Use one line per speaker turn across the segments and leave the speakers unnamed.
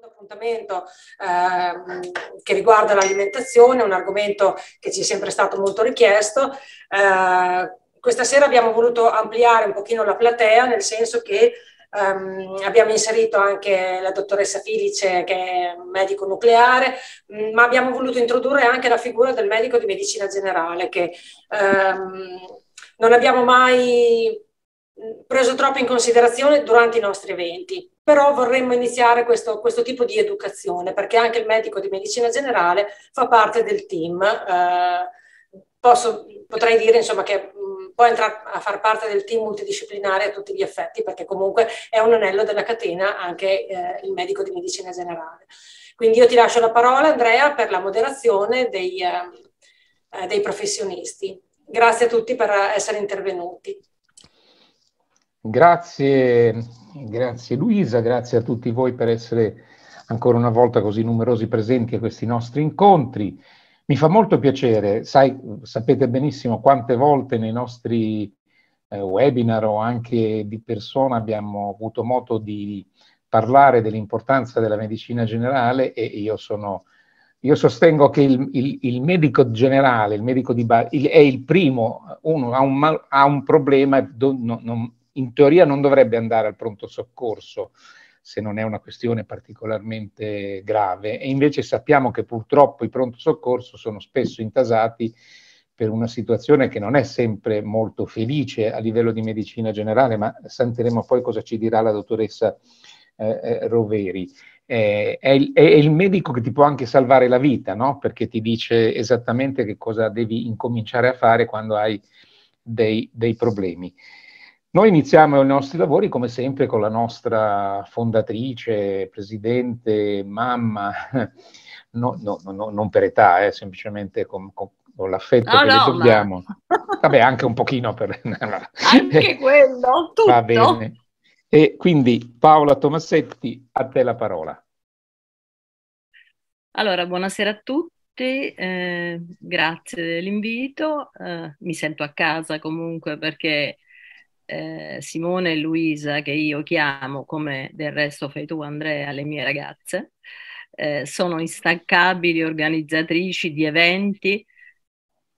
secondo appuntamento eh, che riguarda l'alimentazione, un argomento che ci è sempre stato molto richiesto. Eh, questa sera abbiamo voluto ampliare un pochino la platea, nel senso che Um, abbiamo inserito anche la dottoressa Filice che è medico nucleare, mm, ma abbiamo voluto introdurre anche la figura del medico di medicina generale che um, non abbiamo mai mm, preso troppo in considerazione durante i nostri eventi però vorremmo iniziare questo, questo, tipo di educazione perché anche il medico di medicina generale fa parte del team. Eh, posso, potrei dire insomma, che mm, può entrare a far parte del team multidisciplinare a tutti gli effetti perché comunque è un anello della catena anche eh, il medico di medicina generale. Quindi io ti lascio la parola Andrea per la moderazione dei, eh, eh dei professionisti. Grazie a tutti per essere intervenuti.
Grazie, grazie Luisa, grazie a tutti voi per essere ancora una volta così numerosi presenti a questi nostri incontri. Mi fa molto piacere, sai, sapete benissimo quante volte nei nostri eh, webinar o anche di persona abbiamo avuto modo di parlare dell'importanza della medicina generale e io, sono, io sostengo che il, il, il, medico generale, il medico di base, è il primo, uno ha un, mal, ha un problema do, no, non, in teoria non dovrebbe andare al pronto soccorso se non è una questione particolarmente grave e invece sappiamo che purtroppo i pronto soccorso sono spesso intasati per una situazione che non è sempre molto felice a livello di medicina generale, ma sentiremo poi cosa ci dirà la dottoressa eh, eh Roveri. Eh, è, il, è, il medico che ti può anche salvare la vita, no? perché ti dice esattamente che cosa devi incominciare a fare quando hai dei, dei problemi. Noi iniziamo i nostri lavori come sempre con la nostra fondatrice, presidente, mamma, no, no, no, non per età, eh, semplicemente con, con, con l'affetto che le dobbiamo. Ma... Vabbè, anche un pochino per... anche
quello, tutto.
Va bene. E quindi Paola Tomassetti, a te la parola.
Allora,
buonasera a tutti. Eh, grazie dell'invito, eh, mi sento a casa comunque perché eh, Simone e Luisa, che io chiamo, come del resto fai tu Andrea, le mie ragazze, eh, sono instancabili organizzatrici di eventi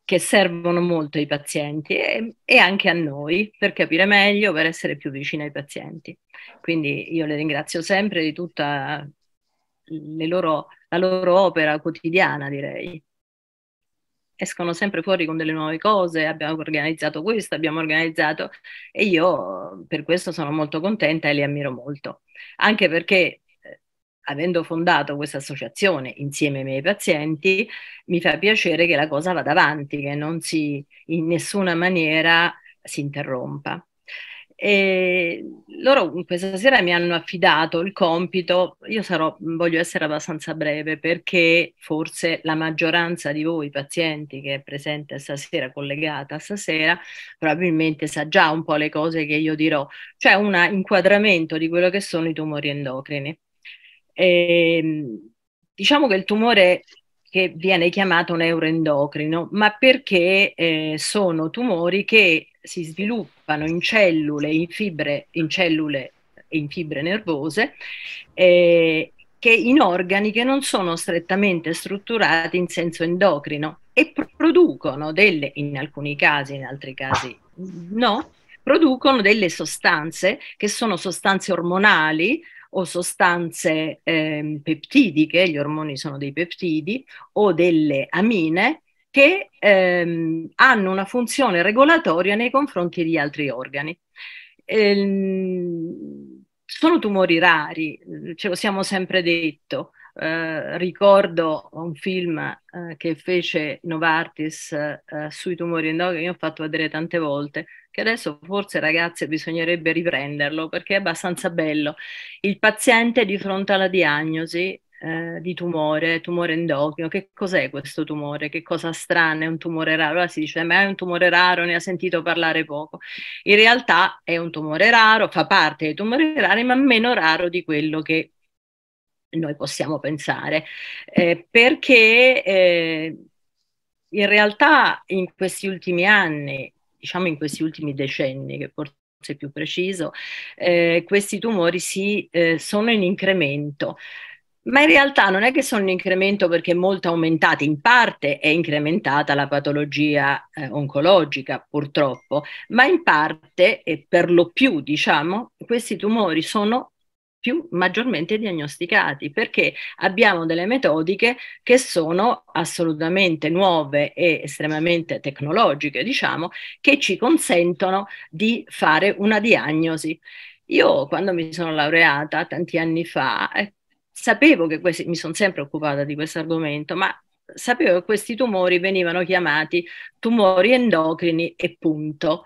che servono molto ai pazienti e, e, anche a noi per capire meglio, per essere più vicini ai pazienti. Quindi io le ringrazio sempre di tutta loro, la loro opera quotidiana, direi escono sempre fuori con delle nuove cose, abbiamo organizzato questo, abbiamo organizzato e io per questo sono molto contenta e li ammiro molto, anche perché eh, avendo fondato questa associazione insieme ai miei pazienti, mi fa piacere che la cosa vada avanti, che non si in nessuna maniera si interrompa. E loro questa sera mi hanno affidato il compito, io sarò, voglio essere abbastanza breve perché forse la maggioranza di voi pazienti che è presente stasera, collegata stasera, probabilmente sa già un po' le cose che io dirò, cioè un inquadramento di quello che sono i tumori endocrini. E, ehm, diciamo che il tumore che viene chiamato neuroendocrino, ma perché eh, sono tumori che si sviluppano in cellule, in fibre, in cellule e in fibre nervose, eh, che in organi che non sono strettamente strutturati in senso endocrino e producono delle, in alcuni casi, in altri casi no, producono delle sostanze che sono sostanze ormonali o sostanze eh, peptidiche, gli ormoni sono dei peptidi, o delle amine che ehm, hanno una funzione regolatoria nei confronti di altri organi. Ehm, sono tumori rari, ce lo siamo sempre detto. Eh, ricordo un film eh, che fece Novartis eh, sui tumori endocrini, ho fatto vedere tante volte, che adesso forse ragazze bisognerebbe riprenderlo perché è abbastanza bello. Il paziente di fronte alla diagnosi eh, di tumore, tumore endocrino. Che cos'è questo tumore? Che cosa strana? È un tumore raro? Allora ah, si dice, ma è un tumore raro, ne ha sentito parlare poco. In realtà è un tumore raro, fa parte dei tumori rari, ma meno raro di quello che noi possiamo pensare, eh, perché eh, in realtà in questi ultimi anni, diciamo in questi ultimi decenni, che forse è più preciso, eh, questi tumori si, eh, sono in incremento. Ma in realtà non è che sono in incremento perché molto aumentati, in parte è incrementata la patologia eh, oncologica purtroppo, ma in parte e per lo più diciamo questi tumori sono più maggiormente diagnosticati perché abbiamo delle metodiche che sono assolutamente nuove e estremamente tecnologiche diciamo che ci consentono di fare una diagnosi. Io quando mi sono laureata tanti anni fa, eh, sapevo che questi, mi sono sempre occupata di questo argomento, ma sapevo che questi tumori venivano chiamati tumori endocrini e punto.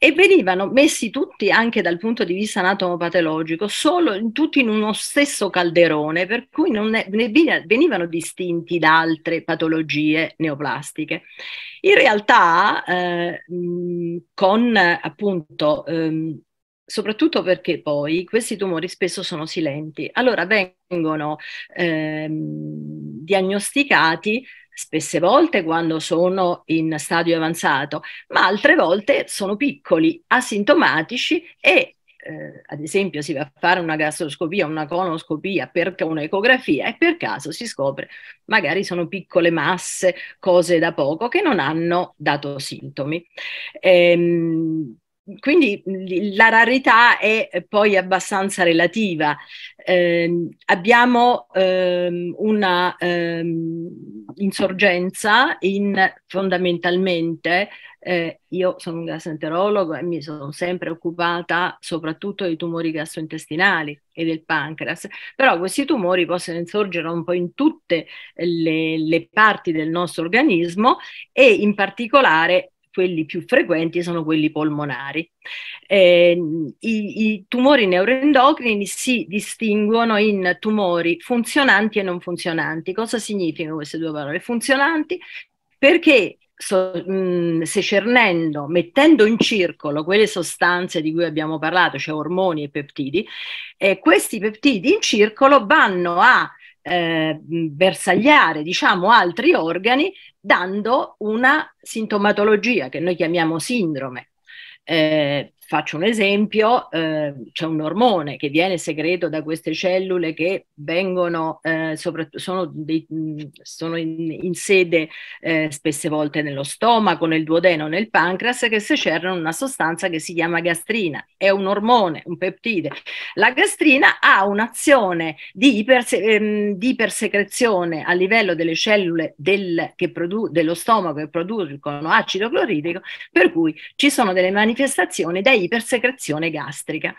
E venivano messi tutti anche dal punto di vista anatomopatologico, solo in, tutti in uno stesso calderone, per cui non ne, ne venivano distinti da altre patologie neoplastiche. In realtà, eh, con appunto ehm, soprattutto perché poi questi tumori spesso sono silenti, allora vengono ehm, diagnosticati spesse volte quando sono in stadio avanzato, ma altre volte sono piccoli, asintomatici e eh, ad esempio si va a fare una gastroscopia, una colonoscopia per un'ecografia e per caso si scopre magari sono piccole masse, cose da poco che non hanno dato sintomi. Ehm, quindi la rarità è eh, poi abbastanza relativa. Eh, abbiamo ehm, una ehm, insorgenza in fondamentalmente, eh, io sono un gastroenterologo e mi sono sempre occupata soprattutto dei tumori gastrointestinali e del pancreas, però questi tumori possono insorgere un po' in tutte le, le parti del nostro organismo e in particolare quelli più frequenti sono quelli polmonari. Eh, i, i, tumori neuroendocrini si distinguono in tumori funzionanti e non funzionanti. Cosa significano queste due parole? Funzionanti perché so, mh, secernendo, mettendo in circolo quelle sostanze di cui abbiamo parlato, cioè ormoni e peptidi, eh, questi peptidi in circolo vanno a eh, bersagliare diciamo, altri organi dando una sintomatologia che noi chiamiamo sindrome. Eh, faccio un esempio, eh, c'è un ormone che viene segreto da queste cellule che vengono, eh, sono, dei, mm, sono in, in, sede eh, spesse volte nello stomaco, nel duodeno, nel pancreas, che secerano una sostanza che si chiama gastrina. È un ormone, un peptide. La gastrina ha un'azione di, iperse, ehm, di ipersecrezione a livello delle cellule del, dello stomaco che producono acido cloridrico, per cui ci sono delle manifestazioni dai ipersecrezione gastrica.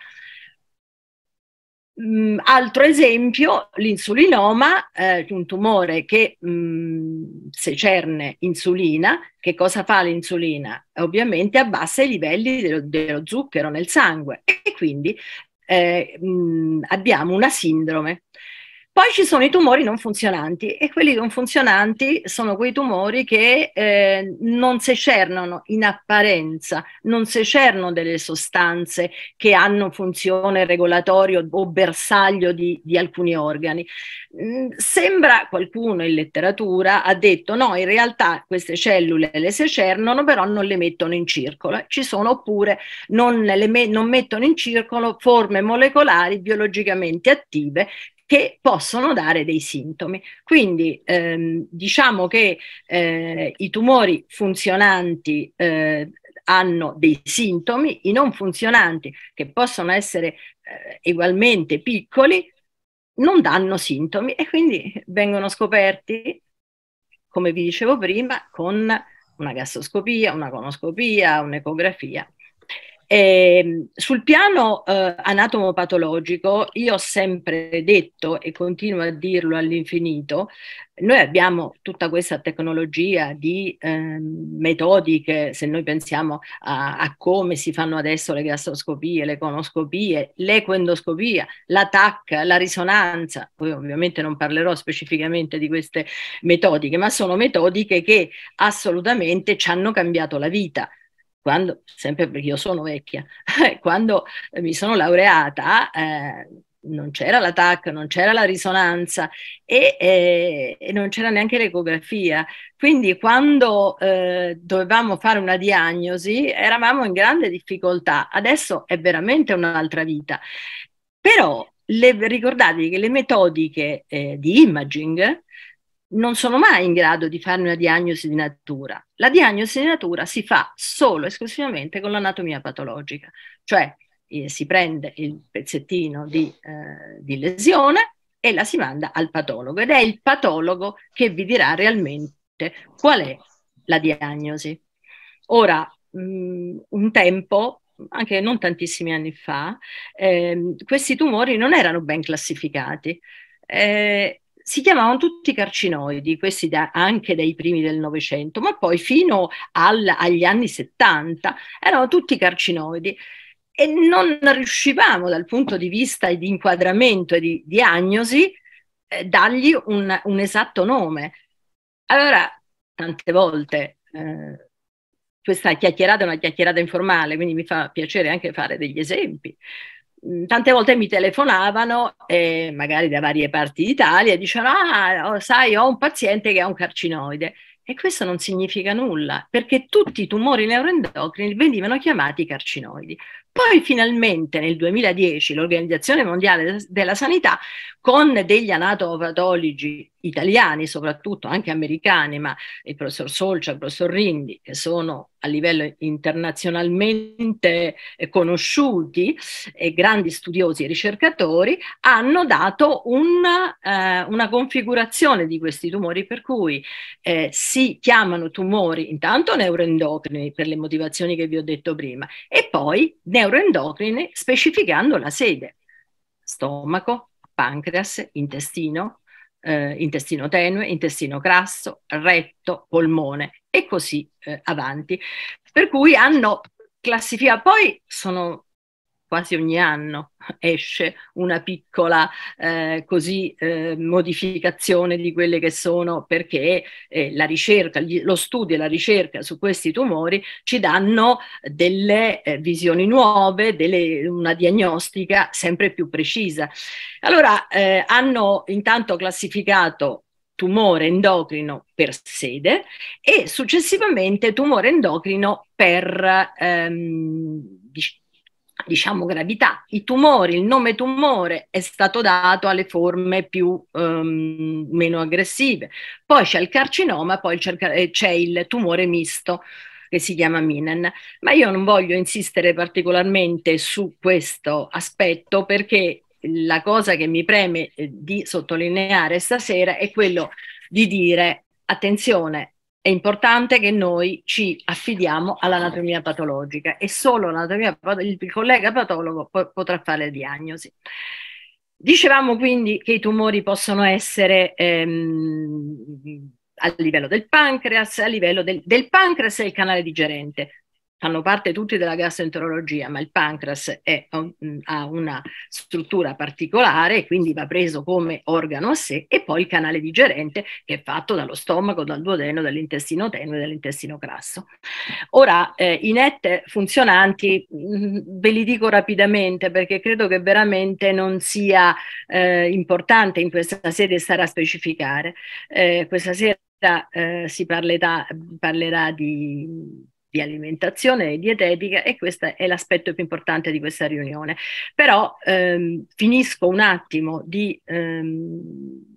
Mm, altro esempio, l'insulinoma, eh, un tumore che mh, mm, secerne insulina. Che cosa fa l'insulina? Ovviamente abbassa i livelli dello, dello zucchero nel sangue e quindi eh, mh, mm, abbiamo una sindrome. Poi ci sono i tumori non funzionanti e quelli non funzionanti sono quei tumori che eh, non secernano in apparenza, non secernono delle sostanze che hanno funzione regolatoria o bersaglio di, di alcuni organi. Mm, sembra qualcuno in letteratura ha detto no, in realtà queste cellule le secernono però non le mettono in circolo, ci sono oppure non, me non mettono in circolo forme molecolari biologicamente attive che possono dare dei sintomi. Quindi ehm, diciamo che eh, i tumori funzionanti eh, hanno dei sintomi, i non funzionanti che possono essere eh, ugualmente piccoli non danno sintomi e quindi vengono scoperti, come vi dicevo prima, con una gastroscopia, una conoscopia, un'ecografia. E, ehm, sul piano eh, anatomopatologico, io ho sempre detto e continuo a dirlo all'infinito, noi abbiamo tutta questa tecnologia di eh, metodiche, se noi pensiamo a, a, come si fanno adesso le gastroscopie, le conoscopie, l'ecoendoscopia, la TAC, la risonanza, poi ovviamente non parlerò specificamente di queste metodiche, ma sono metodiche che assolutamente ci hanno cambiato la vita quando, sempre perché io sono vecchia, quando mi sono laureata eh, non c'era la TAC, non c'era la risonanza e, eh, e non c'era neanche l'ecografia. Quindi quando eh, dovevamo fare una diagnosi eravamo in grande difficoltà. Adesso è veramente un'altra vita. Però le, ricordatevi che le metodiche eh, di imaging non sono mai in grado di fare una diagnosi di natura. La diagnosi di natura si fa solo e esclusivamente con l'anatomia patologica, cioè eh, si prende il pezzettino di, eh, di lesione e la si manda al patologo ed è il patologo che vi dirà realmente qual è la diagnosi. Ora, mh, mm, un tempo, anche non tantissimi anni fa, eh, questi tumori non erano ben classificati. Eh, si chiamavano tutti carcinoidi, questi da, anche dai primi del Novecento, ma poi fino al, agli anni 70 erano tutti carcinoidi e non riuscivamo dal punto di vista di inquadramento e di diagnosi eh, dargli un, un, esatto nome. Allora, tante volte, eh, questa chiacchierata è una chiacchierata informale, quindi mi fa piacere anche fare degli esempi. Mm, tante volte mi telefonavano, eh, magari da varie parti d'Italia, e dicevano, ah, oh, sai, ho un paziente che ha un carcinoide. E questo non significa nulla, perché tutti i tumori neuroendocrini venivano chiamati carcinoidi. Poi finalmente nel 2010 l'Organizzazione Mondiale della Sanità con degli anatomopatologi italiani, soprattutto anche americani, ma il professor Solcia, il professor Rindi, che sono a livello internazionalmente eh, conosciuti e grandi studiosi e ricercatori, hanno dato una, eh, una configurazione di questi tumori per cui eh, si chiamano tumori intanto neuroendocrini per le motivazioni che vi ho detto prima e poi neuroendocrini neuroendocrine specificando la sede, stomaco, pancreas, intestino, eh, intestino tenue, intestino grasso, retto, polmone e così eh, avanti. Per cui hanno classificato, poi sono quasi ogni anno esce una piccola eh, così, eh, modificazione di quelle che sono, perché eh, la ricerca, lo studio e la ricerca su questi tumori ci danno delle eh, visioni nuove, delle, una diagnostica sempre più precisa. Allora eh, hanno intanto classificato tumore endocrino per sede e successivamente tumore endocrino per ehm, diciamo, gravità. I tumori, il nome tumore è stato dato alle forme più um, meno aggressive. Poi c'è il carcinoma, poi eh, c'è il tumore misto che si chiama Minen. Ma io non voglio insistere particolarmente su questo aspetto perché la cosa che mi preme eh, di sottolineare stasera è quello di dire attenzione, è importante che noi ci affidiamo all'anatomia patologica e solo l'anatomia, il collega patologo po potrà fare la diagnosi. Dicevamo quindi che i tumori possono essere ehm, a livello del pancreas, a livello del, del pancreas è il canale digerente fanno parte tutti della gastroenterologia, ma il pancreas è, mm, ha una struttura particolare, e quindi va preso come organo a sé, e poi il canale digerente che è fatto dallo stomaco, dal duodeno, dall'intestino tenue e dall'intestino grasso. Ora, eh, i net funzionanti mh, mm, ve li dico rapidamente perché credo che veramente non sia eh, importante in questa sede stare a specificare. Eh, questa sera eh, si parlerà, parlerà di di alimentazione e dietetica e questo è l'aspetto più importante di questa riunione. Però ehm, finisco un attimo di, ehm,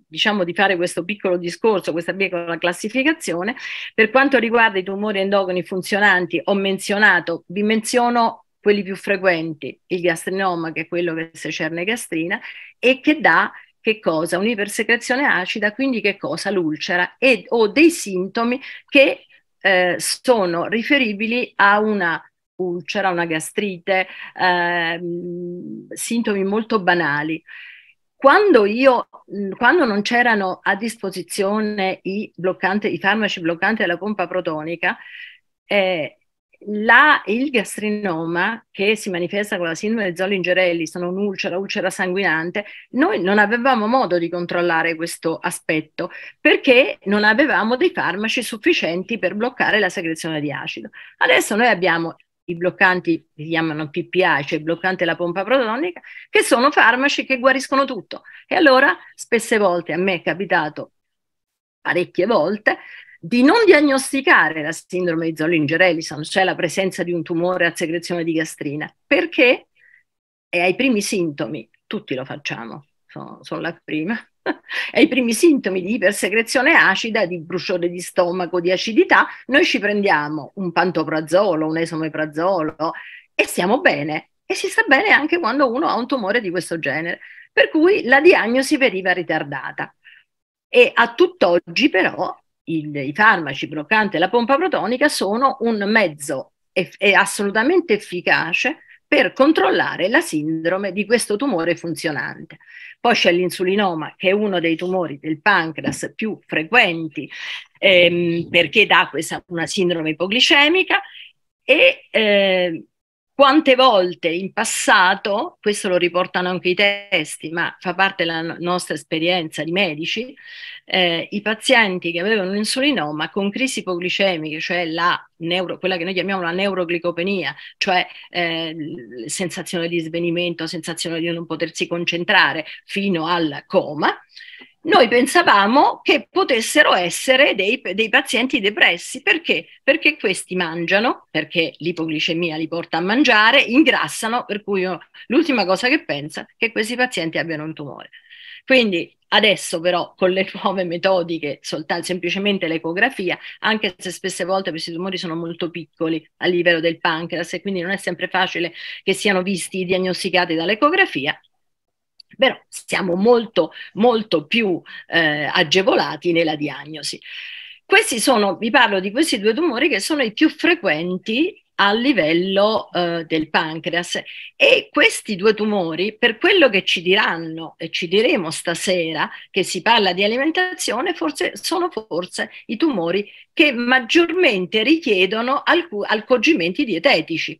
diciamo di fare questo piccolo discorso, questa piccola classificazione. Per quanto riguarda i tumori endocrini funzionanti, ho menzionato, vi menziono quelli più frequenti, il gastrinoma che è quello che se secerne gastrina e che dà che cosa? Un'ipersecrezione acida, quindi che cosa? L'ulcera e o dei sintomi che eh, sono riferibili a una ulcera, una gastrite, eh, sintomi molto banali. Quando, io, mm, quando non c'erano a disposizione i, i, farmaci bloccanti della pompa protonica, eh, la, il gastrinoma che si manifesta con la sindrome di Zollingerelli, sono un'ulcera, ulcera sanguinante, noi non avevamo modo di controllare questo aspetto perché non avevamo dei farmaci sufficienti per bloccare la secrezione di acido. Adesso noi abbiamo i bloccanti, si chiamano PPA, cioè bloccante della pompa protonica, che sono farmaci che guariscono tutto. E allora spesse volte a me è capitato parecchie volte di non diagnosticare la sindrome di Zollinger-Ellison, cioè la presenza di un tumore a secrezione di gastrina, perché è ai primi sintomi, tutti lo facciamo, sono, sono la prima, ai primi sintomi di ipersecrezione acida, di bruciore di stomaco, di acidità, noi ci prendiamo un pantoprazolo, un esomeprazolo e stiamo bene. E si sta bene anche quando uno ha un tumore di questo genere. Per cui la diagnosi veniva ritardata. E a tutt'oggi però il, i farmaci bloccanti la pompa protonica sono un mezzo eff, assolutamente efficace per controllare la sindrome di questo tumore funzionante. Poi c'è l'insulinoma, che è uno dei tumori del pancreas più frequenti, ehm, perché dà questa, una sindrome ipoglicemica, e eh, quante volte in passato, questo lo riportano anche i testi, ma fa parte della nostra esperienza di medici, eh, i pazienti che avevano insulinoma con crisi ipoglicemiche, cioè neuro, quella che noi chiamiamo la neuroglicopenia, cioè eh, sensazione di svenimento, sensazione di non potersi concentrare fino al coma, noi pensavamo che potessero essere dei, dei, pazienti depressi. Perché? Perché questi mangiano, perché l'ipoglicemia li porta a mangiare, ingrassano, per cui l'ultima cosa che pensa è che questi pazienti abbiano un tumore. Quindi adesso però con le nuove metodiche, soltanto semplicemente l'ecografia, anche se spesse volte questi tumori sono molto piccoli a livello del pancreas e quindi non è sempre facile che siano visti, diagnosticati dall'ecografia, però siamo molto, molto più eh, agevolati nella diagnosi. Questi sono, vi parlo di questi due tumori che sono i più frequenti a livello eh, del pancreas e questi due tumori, per quello che ci diranno e ci diremo stasera che si parla di alimentazione, forse, sono forse i tumori che maggiormente richiedono alcuni alcogimenti dietetici.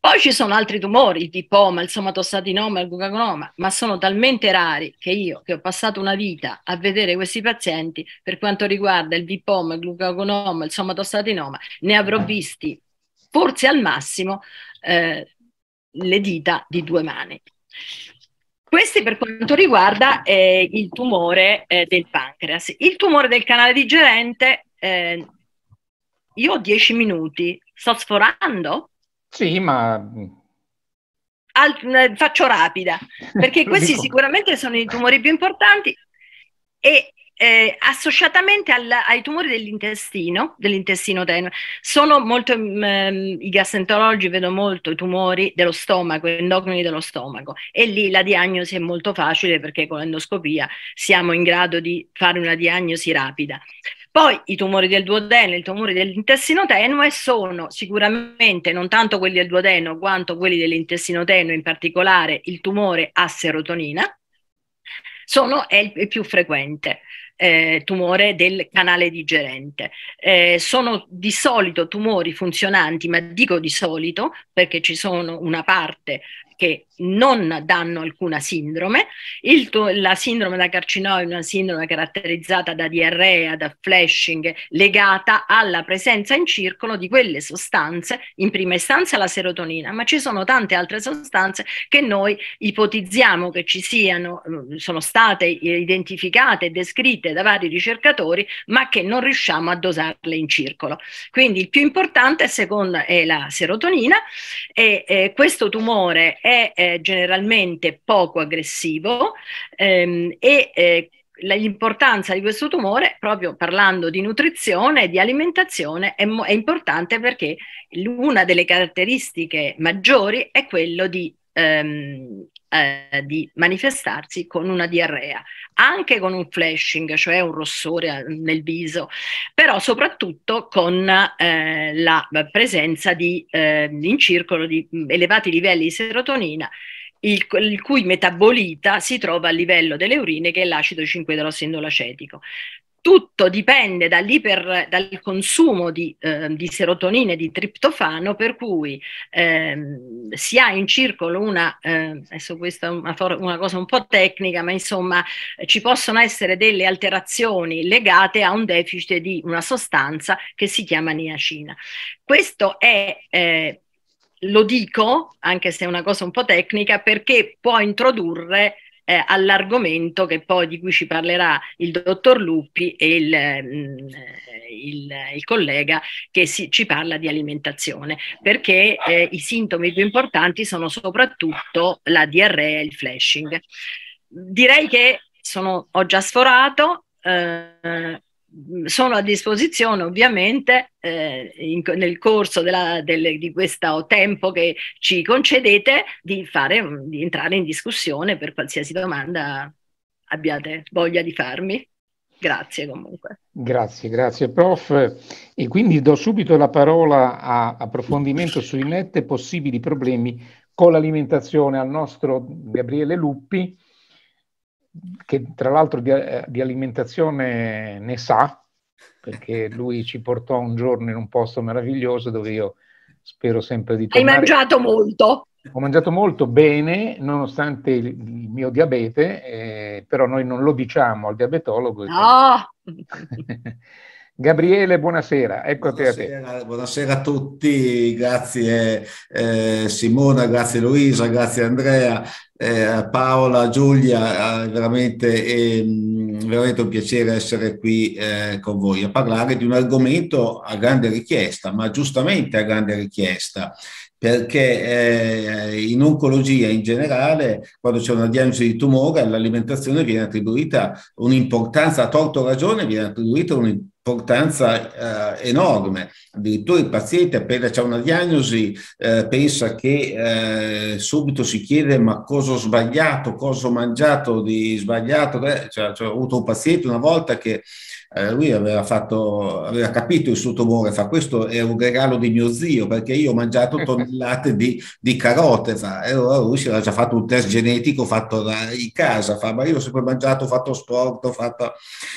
Poi ci sono altri tumori, oh, il dipoma, il somatostatinoma, il glucagonoma, ma sono talmente rari che io, che ho passato una vita a vedere questi pazienti, per quanto riguarda il dipoma, il glucagonoma, il somatostatinoma, ne avrò visti forse al massimo eh, le dita di due mani. Questi per quanto riguarda eh, il tumore eh, del pancreas. Il tumore del canale digerente, eh, io ho 10 minuti, sto sforando?
Sì, ma... Mm.
Al, mm, faccio rapida, perché questi sicuramente sono i tumori più importanti e eh, associatamente al, ai tumori dell'intestino, dell'intestino tenue, sono molto, mh, mm, i gastroenterologi vedono molto i tumori dello stomaco, endocrini dello stomaco e lì la diagnosi è molto facile perché con l'endoscopia siamo in grado di fare una diagnosi rapida. Poi i tumori del duodeno, i tumori dell'intestino tenue sono sicuramente non tanto quelli del duodeno quanto quelli dell'intestino tenue, in particolare il tumore a serotonina, sono, è il più frequente. Eh, tumore del canale digerente. Eh, sono di solito tumori funzionanti, ma dico di solito perché ci sono una parte che non danno alcuna sindrome. To- la sindrome da carcinoma è una sindrome caratterizzata da diarrea, da flashing, legata alla presenza in circolo di quelle sostanze, in prima istanza la serotonina, ma ci sono tante altre sostanze che noi ipotizziamo che ci siano, eh, sono state identificate e descritte da vari ricercatori, ma che non riusciamo a dosarle in circolo. Quindi il più importante, secondo, è la serotonina e eh, questo tumore è eh, generalmente poco aggressivo ehm, e eh, l'importanza di questo tumore, proprio parlando di nutrizione e di alimentazione, è, è, importante perché una delle caratteristiche maggiori è quello di ehm, eh, di manifestarsi con una diarrea, anche con un flashing, cioè un rossore eh, nel viso, però soprattutto con eh, la presenza di, eh, in circolo di mm, elevati livelli di serotonina il, il, cui metabolita si trova a livello delle urine che è l'acido 5-idrossindolacetico tutto dipende dall'iper, dal consumo di, eh, di serotonina e di triptofano, per cui ehm, si ha in circolo una, eh, adesso questa è una, una, cosa un po' tecnica, ma insomma eh, ci possono essere delle alterazioni legate a un deficit di una sostanza che si chiama niacina. Questo è... Eh, lo dico, anche se è una cosa un po' tecnica, perché può introdurre eh, all'argomento poi, di cui ci parlerà il dottor Luppi e il, mh, mm, il, il collega che si, ci parla di alimentazione, perché eh, i sintomi più importanti sono soprattutto la diarrea e il flashing. Direi che sono, ho già sforato. Eh, sono a disposizione ovviamente eh, in, nel corso della, del, di questo tempo che ci concedete di, fare, mm, di entrare in discussione per qualsiasi domanda abbiate voglia di farmi. Grazie comunque.
Grazie, grazie prof. E quindi do subito la parola a approfondimento sui net e possibili problemi con l'alimentazione al nostro Gabriele Luppi che tra l'altro di, eh, di alimentazione ne sa, perché lui ci portò un giorno in un posto meraviglioso dove io spero sempre di tornare. Hai mangiato
molto?
Ho mangiato molto bene, nonostante il, il mio diabete, eh, però noi non lo diciamo al diabetologo.
Ah. No!
Gabriele, buonasera, ecco buonasera, a te. Buonasera a tutti, grazie eh, Simona, grazie Luisa, grazie Andrea, eh, Paola, Giulia, eh, veramente, eh, veramente un piacere essere qui eh, con voi a parlare di un argomento a grande richiesta, ma giustamente a grande richiesta, perché eh, in oncologia in generale, quando c'è una diagnosi di tumore, all'alimentazione viene attribuita un'importanza, a torto ragione, viene attribuita un'importanza importanza eh, enorme. Addirittura il paziente appena c'è una diagnosi eh, pensa che eh, subito si chiede ma cosa ho sbagliato, cosa ho mangiato di sbagliato. Cioè, cioè, ho avuto un paziente una volta che eh, lui aveva, fatto, aveva, capito il suo tumore, fa questo è un regalo di mio zio perché io ho mangiato tonnellate di, di carote, fa. e allora lui si era già fatto un test genetico fatto da, in casa, fa. ma io ho sempre mangiato, ho fatto sport, ho fatto...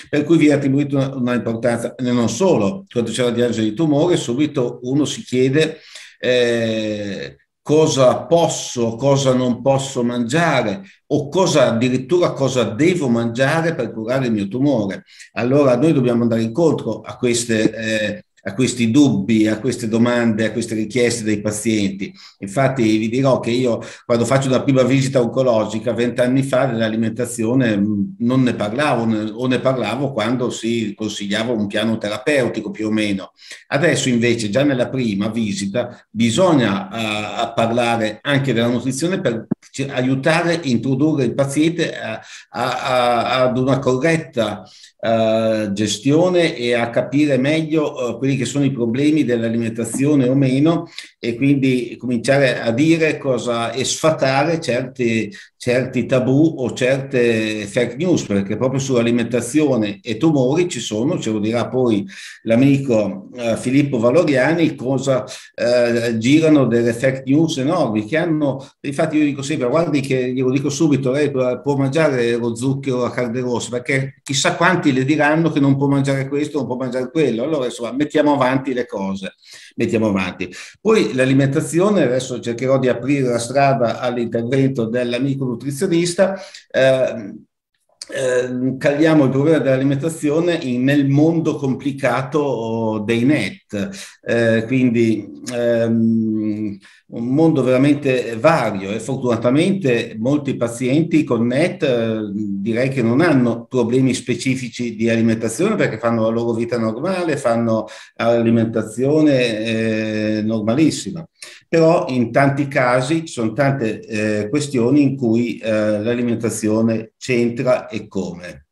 per cui vi è attribuito una, una importanza, e non solo, quando c'è la diagnosi di tumore subito uno si chiede... Eh, cosa posso, cosa non posso mangiare o cosa addirittura cosa devo mangiare per curare il mio tumore. Allora noi dobbiamo andare incontro a queste eh, a questi dubbi, a queste domande, a queste richieste dei pazienti. Infatti vi dirò che io quando faccio la prima visita oncologica, vent'anni fa, dell'alimentazione mm, non ne parlavo o ne parlavo quando si consigliava un piano terapeutico più o meno. Adesso invece già nella prima visita bisogna a, a parlare anche della nutrizione per aiutare, introdurre il paziente eh, a, ad una corretta eh, gestione e a capire meglio eh, quelli che sono i problemi dell'alimentazione o meno e quindi cominciare a dire cosa e sfatare certi certi tabù o certe fake news, perché proprio sull'alimentazione e tumori ci sono, ce lo dirà poi l'amico eh, Filippo Valoriani, cosa eh, girano delle fake news enormi che hanno, infatti io dico sempre, guardi che glielo dico subito, lei può mangiare lo zucchero a carne rossa, perché chissà quanti le diranno che non può mangiare questo, non può mangiare quello, allora insomma mettiamo avanti le cose mettiamo avanti. Poi l'alimentazione, adesso cercherò di aprire la strada all'intervento dell'amico nutrizionista. Eh, eh, caliamo il problema dell'alimentazione in, nel mondo complicato dei net, eh, quindi ehm, un mondo veramente vario e fortunatamente molti pazienti con net eh, direi che non hanno problemi specifici di alimentazione perché fanno la loro vita normale, fanno alimentazione eh, normalissima però in tanti casi ci sono tante eh, questioni in cui eh, l'alimentazione c'entra e come.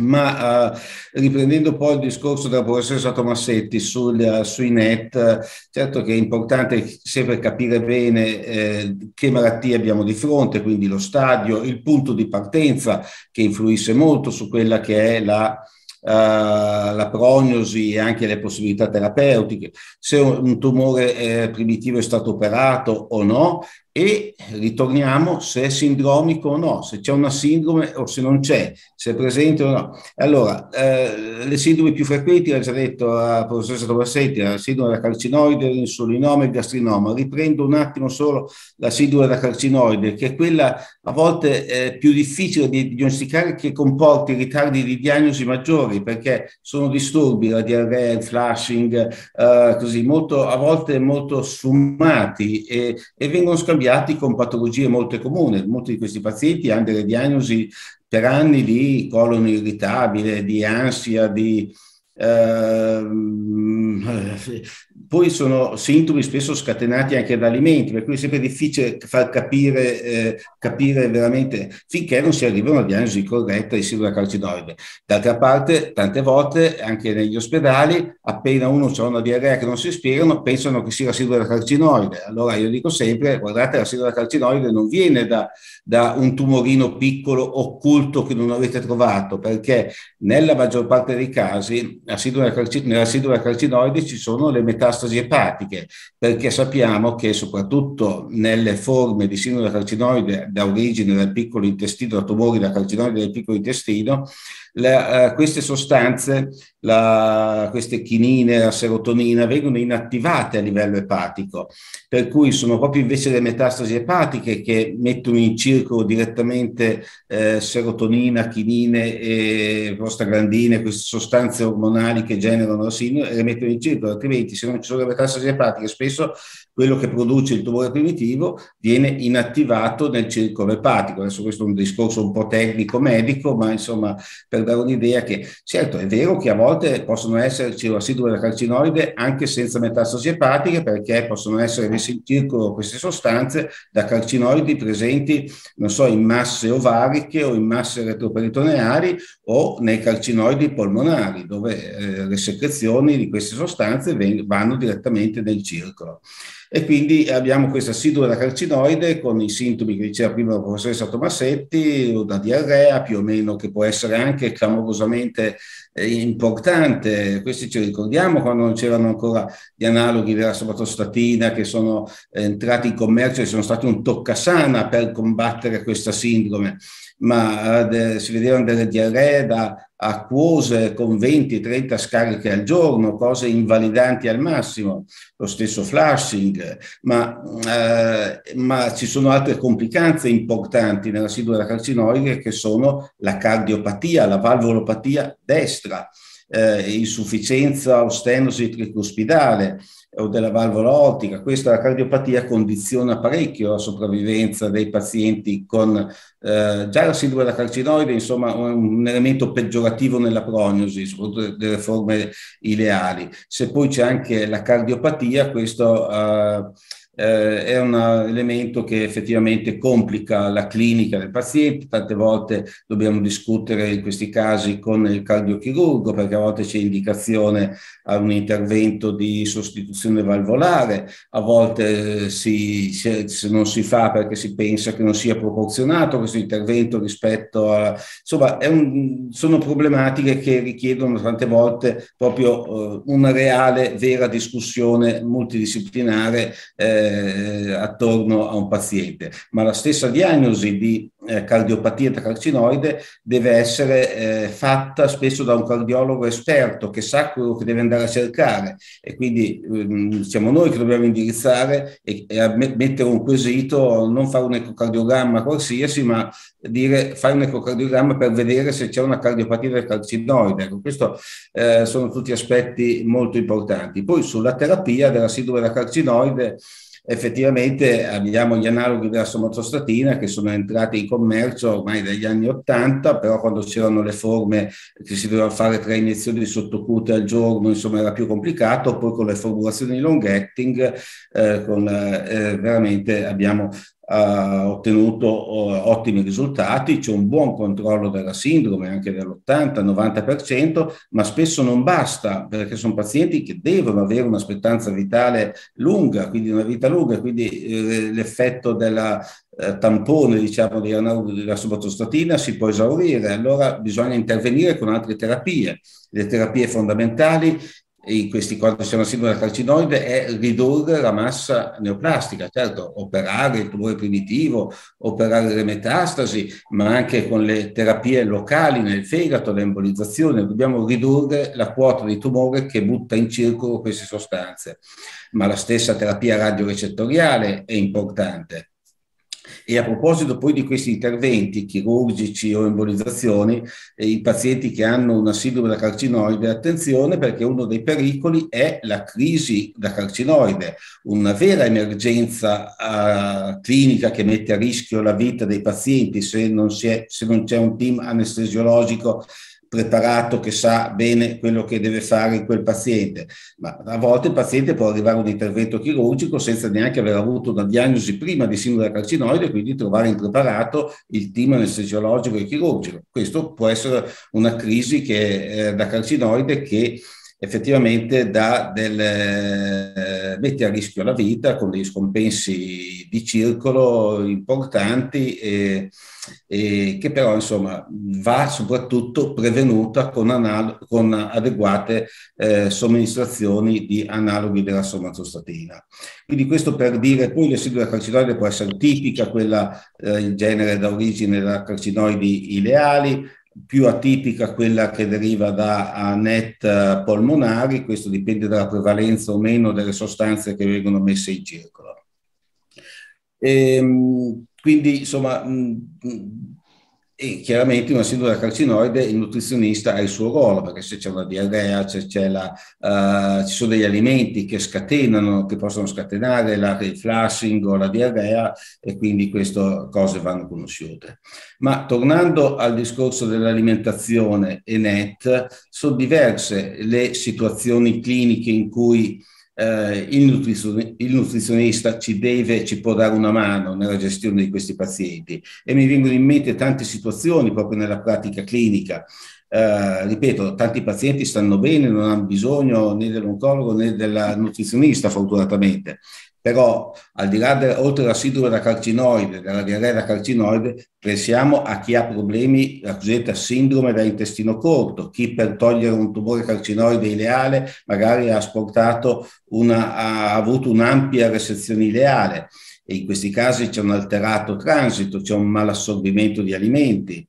Ma eh, riprendendo poi il discorso della professoressa Tomassetti sul, sui net, certo che è importante sempre capire bene eh, che malattie abbiamo di fronte, quindi lo stadio, il punto di partenza che influisce molto su quella che è la eh, la prognosi e anche le possibilità terapeutiche, se un tumore eh, primitivo è stato operato o no e ritorniamo se è sindromico o no, se c'è una sindrome o se non c'è, se è presente o no. Allora, eh, le sindrome più frequenti, l'ha già detto la professoressa Tomassetti, la sindrome da carcinoide, l'insulinoma e il gastrinoma. Riprendo un attimo solo la sindrome da carcinoide, che è quella a volte eh, più difficile di diagnosticare che comporta ritardi di diagnosi maggiori, perché sono disturbi, la diarrea, il flashing, eh, così, molto, a volte molto sfumati e, e vengono scambiati arrabbiati con patologie molto comuni. Molti di questi pazienti hanno delle diagnosi per anni di colon irritabile, di ansia, di, eh, poi sono sintomi spesso scatenati anche da alimenti, per cui è sempre difficile far capire, eh, capire veramente finché non si arriva a una diagnosi corretta di sindrome carcinoide. D'altra parte, tante volte anche negli ospedali, appena uno ha una diarrea che non si spiegano, pensano che sia la sindrome carcinoide. Allora io dico sempre, guardate, la sindrome carcinoide non viene da, da un tumorino piccolo occulto che non avete trovato, perché nella maggior parte dei casi nella sindrome carcinoide ci sono le metastasi metastasi epatiche, perché sappiamo che soprattutto nelle forme di sindrome carcinoide da origine del piccolo intestino, da tumori da carcinoide del piccolo intestino, la, uh, queste sostanze, la, queste chinine, la serotonina, vengono inattivate a livello epatico, per cui sono proprio invece le metastasi epatiche che mettono in circolo direttamente eh, serotonina, chinine e prostaglandine, queste sostanze ormonali che generano la sindrome, le mettono in circolo, altrimenti se non sono delle pratiche spesso quello che produce il tumore primitivo viene inattivato nel circolo epatico. Adesso questo è un discorso un po' tecnico-medico, ma insomma per dare un'idea che certo è vero che a volte possono esserci la residuo da calcinoide anche senza metastasi epatiche perché possono essere messe in circolo queste sostanze da calcinoidi presenti, non so, in masse ovariche o in masse retroperitoneali o nei calcinoidi polmonari dove eh, le secrezioni di queste sostanze vanno direttamente nel circolo. E quindi abbiamo questa acidula carcinoide con i sintomi che diceva prima la professoressa Tomassetti, una diarrea più o meno che può essere anche clamorosamente importante, questi ci ricordiamo quando non c'erano ancora gli analoghi della somatostatina che sono eh, entrati in commercio e sono stati un toccasana per combattere questa sindrome, ma eh, si vedevano delle diarree da acquose con 20-30 scariche al giorno, cose invalidanti al massimo, lo stesso flushing, ma, eh, ma ci sono altre complicanze importanti nella sindrome della carcinoide che sono la cardiopatia, la valvolopatia destra sinistra, eh, insufficienza ostenosi tricuspidale o della valvola ottica. Questa la cardiopatia condiziona parecchio la sopravvivenza dei pazienti con eh, già la sindrome da carcinoide, insomma un elemento peggiorativo nella prognosi, soprattutto delle forme ileali. Se poi c'è anche la cardiopatia, questo... Eh, eh, è un eh, elemento che effettivamente complica la clinica del paziente, tante volte dobbiamo discutere in questi casi con il cardiochirurgo perché a volte c'è indicazione a un intervento di sostituzione valvolare, a volte eh, si, se, se non si fa perché si pensa che non sia proporzionato questo intervento rispetto a... insomma un, sono problematiche che richiedono tante volte proprio eh, una reale, vera discussione multidisciplinare. Eh, eh, attorno a un paziente, ma la stessa diagnosi di eh, cardiopatia carcinoide deve essere eh, fatta spesso da un cardiologo esperto che sa quello che deve andare a cercare e quindi ehm, siamo noi che dobbiamo indirizzare e, e mettere un quesito, non fare un ecocardiogramma qualsiasi, ma dire fare un ecocardiogramma per vedere se c'è una cardiopatia del carcinoide. Ecco, questi eh, sono tutti aspetti molto importanti. Poi sulla terapia della sindrome da carcinoide effettivamente abbiamo gli analoghi della somatostatina che sono entrati in commercio ormai dagli anni Ottanta, però quando c'erano le forme che si dovevano fare tre iniezioni sottocute al giorno, insomma era più complicato, poi con le formulazioni long acting eh, con, eh, veramente abbiamo ha ottenuto eh, ottimi risultati, c'è un buon controllo della sindrome, anche dell'80-90%, ma spesso non basta perché sono pazienti che devono avere un'aspettanza vitale lunga, quindi una vita lunga, quindi eh, l'effetto della eh, tampone diciamo, della somatostatina si può esaurire, allora bisogna intervenire con altre terapie. Le terapie fondamentali e questi quando siano da carcinoide è ridurre la massa neoplastica, certo operare il tumore primitivo, operare le metastasi, ma anche con le terapie locali nel fegato, l'embolizzazione, dobbiamo ridurre la quota di tumore che butta in circolo queste sostanze. Ma la stessa terapia radiorecettoriale è importante e a proposito poi di questi interventi chirurgici o embolizzazioni, eh, i pazienti che hanno una sindrome da carcinoide, attenzione perché uno dei pericoli è la crisi da carcinoide, una vera emergenza eh, clinica che mette a rischio la vita dei pazienti se non, è, se non c'è un team anestesiologico preparato che sa bene quello che deve fare quel paziente, ma a volte il paziente può arrivare a un intervento chirurgico senza neanche aver avuto una diagnosi prima di sindrome carcinoide, quindi trovare impreparato il team anestesiologico e chirurgico. Questo può essere una crisi che, eh, da carcinoide che effettivamente del, eh, mette a rischio la vita con degli scompensi di circolo importanti e, e che però insomma va soprattutto prevenuta con, anal- con adeguate eh, somministrazioni di analoghi della somatostatina. Quindi questo per dire poi sigla carcinoide può essere tipica, quella eh, in genere da origine da carcinoidi ileali, più atipica quella che deriva da net eh, polmonari, questo dipende dalla prevalenza o meno delle sostanze che vengono messe in circolo. E, ehm, quindi insomma e chiaramente una sindrome carcinoide il nutrizionista ha il suo ruolo, perché se c'è una diarrea, se c'è la, uh, ci sono degli alimenti che scatenano, che possono scatenare la, il flushing o la diarrea e quindi queste cose vanno conosciute. Ma tornando al discorso dell'alimentazione e NET, sono diverse le situazioni cliniche in cui eh, il, nutrizionista, il, nutrizionista ci deve, ci può dare una mano nella gestione di questi pazienti e mi vengono in mente tante situazioni proprio nella pratica clinica. Eh, ripeto, tanti pazienti stanno bene, non hanno bisogno né dell'oncologo né della nutrizionista, fortunatamente. Però al di là, de, oltre alla sindrome da calcinoide, della diarrea da calcinoide, pensiamo a chi ha problemi, la cosiddetta sindrome da intestino corto, chi per togliere un tumore calcinoide ideale magari ha, una, ha avuto un'ampia resezione ideale e in questi casi c'è un alterato transito, c'è un malassorbimento di alimenti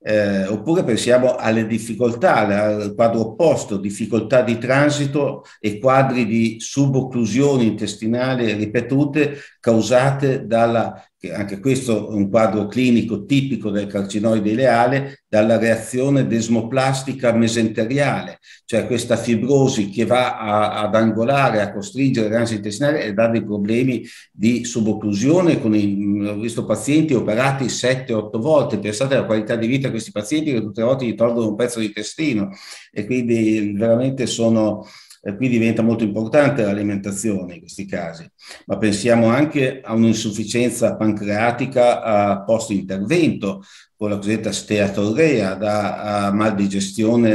eh, oppure pensiamo alle difficoltà, al quadro opposto, difficoltà di transito e quadri di subocclusioni intestinali ripetute causate dalla che anche questo è un quadro clinico tipico del carcinoide ileale, dalla reazione desmoplastica mesenteriale, cioè questa fibrosi che va a, ad angolare, a costringere le ansie intestinali e dà dei problemi di suboclusione. Con i visto pazienti operati 7-8 volte, pensate alla qualità di vita di questi pazienti che tutte le volte gli tolgono un pezzo di intestino e quindi veramente sono e qui diventa molto importante l'alimentazione in questi casi, ma pensiamo anche a un'insufficienza pancreatica a post intervento, con la cosiddetta steatorrea, da mal di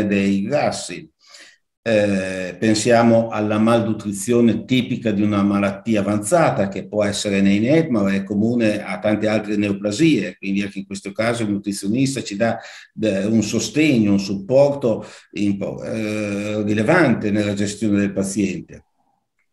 dei grassi eh, pensiamo alla malnutrizione tipica di una malattia avanzata che può essere nei NET, ma è comune a tante altre neoplasie, quindi anche in questo caso il nutrizionista ci dà eh, un sostegno, un supporto in, eh, rilevante nella gestione del paziente.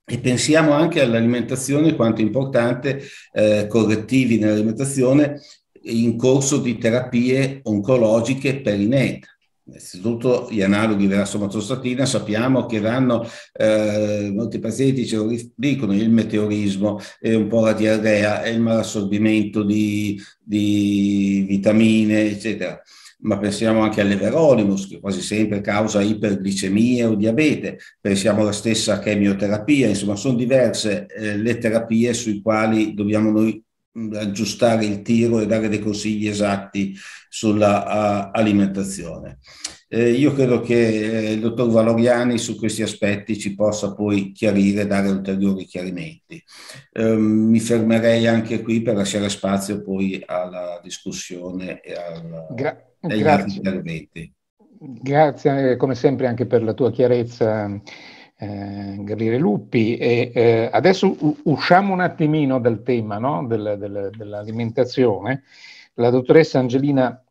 E pensiamo anche all'alimentazione, quanto è importante eh, correttivi nell'alimentazione in corso di terapie oncologiche per i NET Innanzitutto gli analoghi della somatostatina sappiamo che vanno, eh, molti pazienti ce lo dicono, il meteorismo, e un po' la diarrea, e il malassorbimento di, di vitamine, eccetera ma pensiamo anche all'everolimus, che quasi sempre causa iperglicemia o diabete, pensiamo alla stessa chemioterapia, insomma sono diverse eh, le terapie sui quali dobbiamo noi aggiustare il tiro e dare dei consigli esatti sulla uh, alimentazione. Eh, io credo che eh, il dottor Valoriani su questi aspetti ci possa poi chiarire, dare ulteriori chiarimenti. Eh, mi fermerei anche qui per lasciare spazio poi alla discussione e al, Gra- ai grazie. interventi.
Grazie eh, come sempre anche per la tua chiarezza eh, Gabriele Luppi. E, eh, adesso usciamo un attimino dal tema no? del, del, dell'alimentazione. La dottoressa Angelina,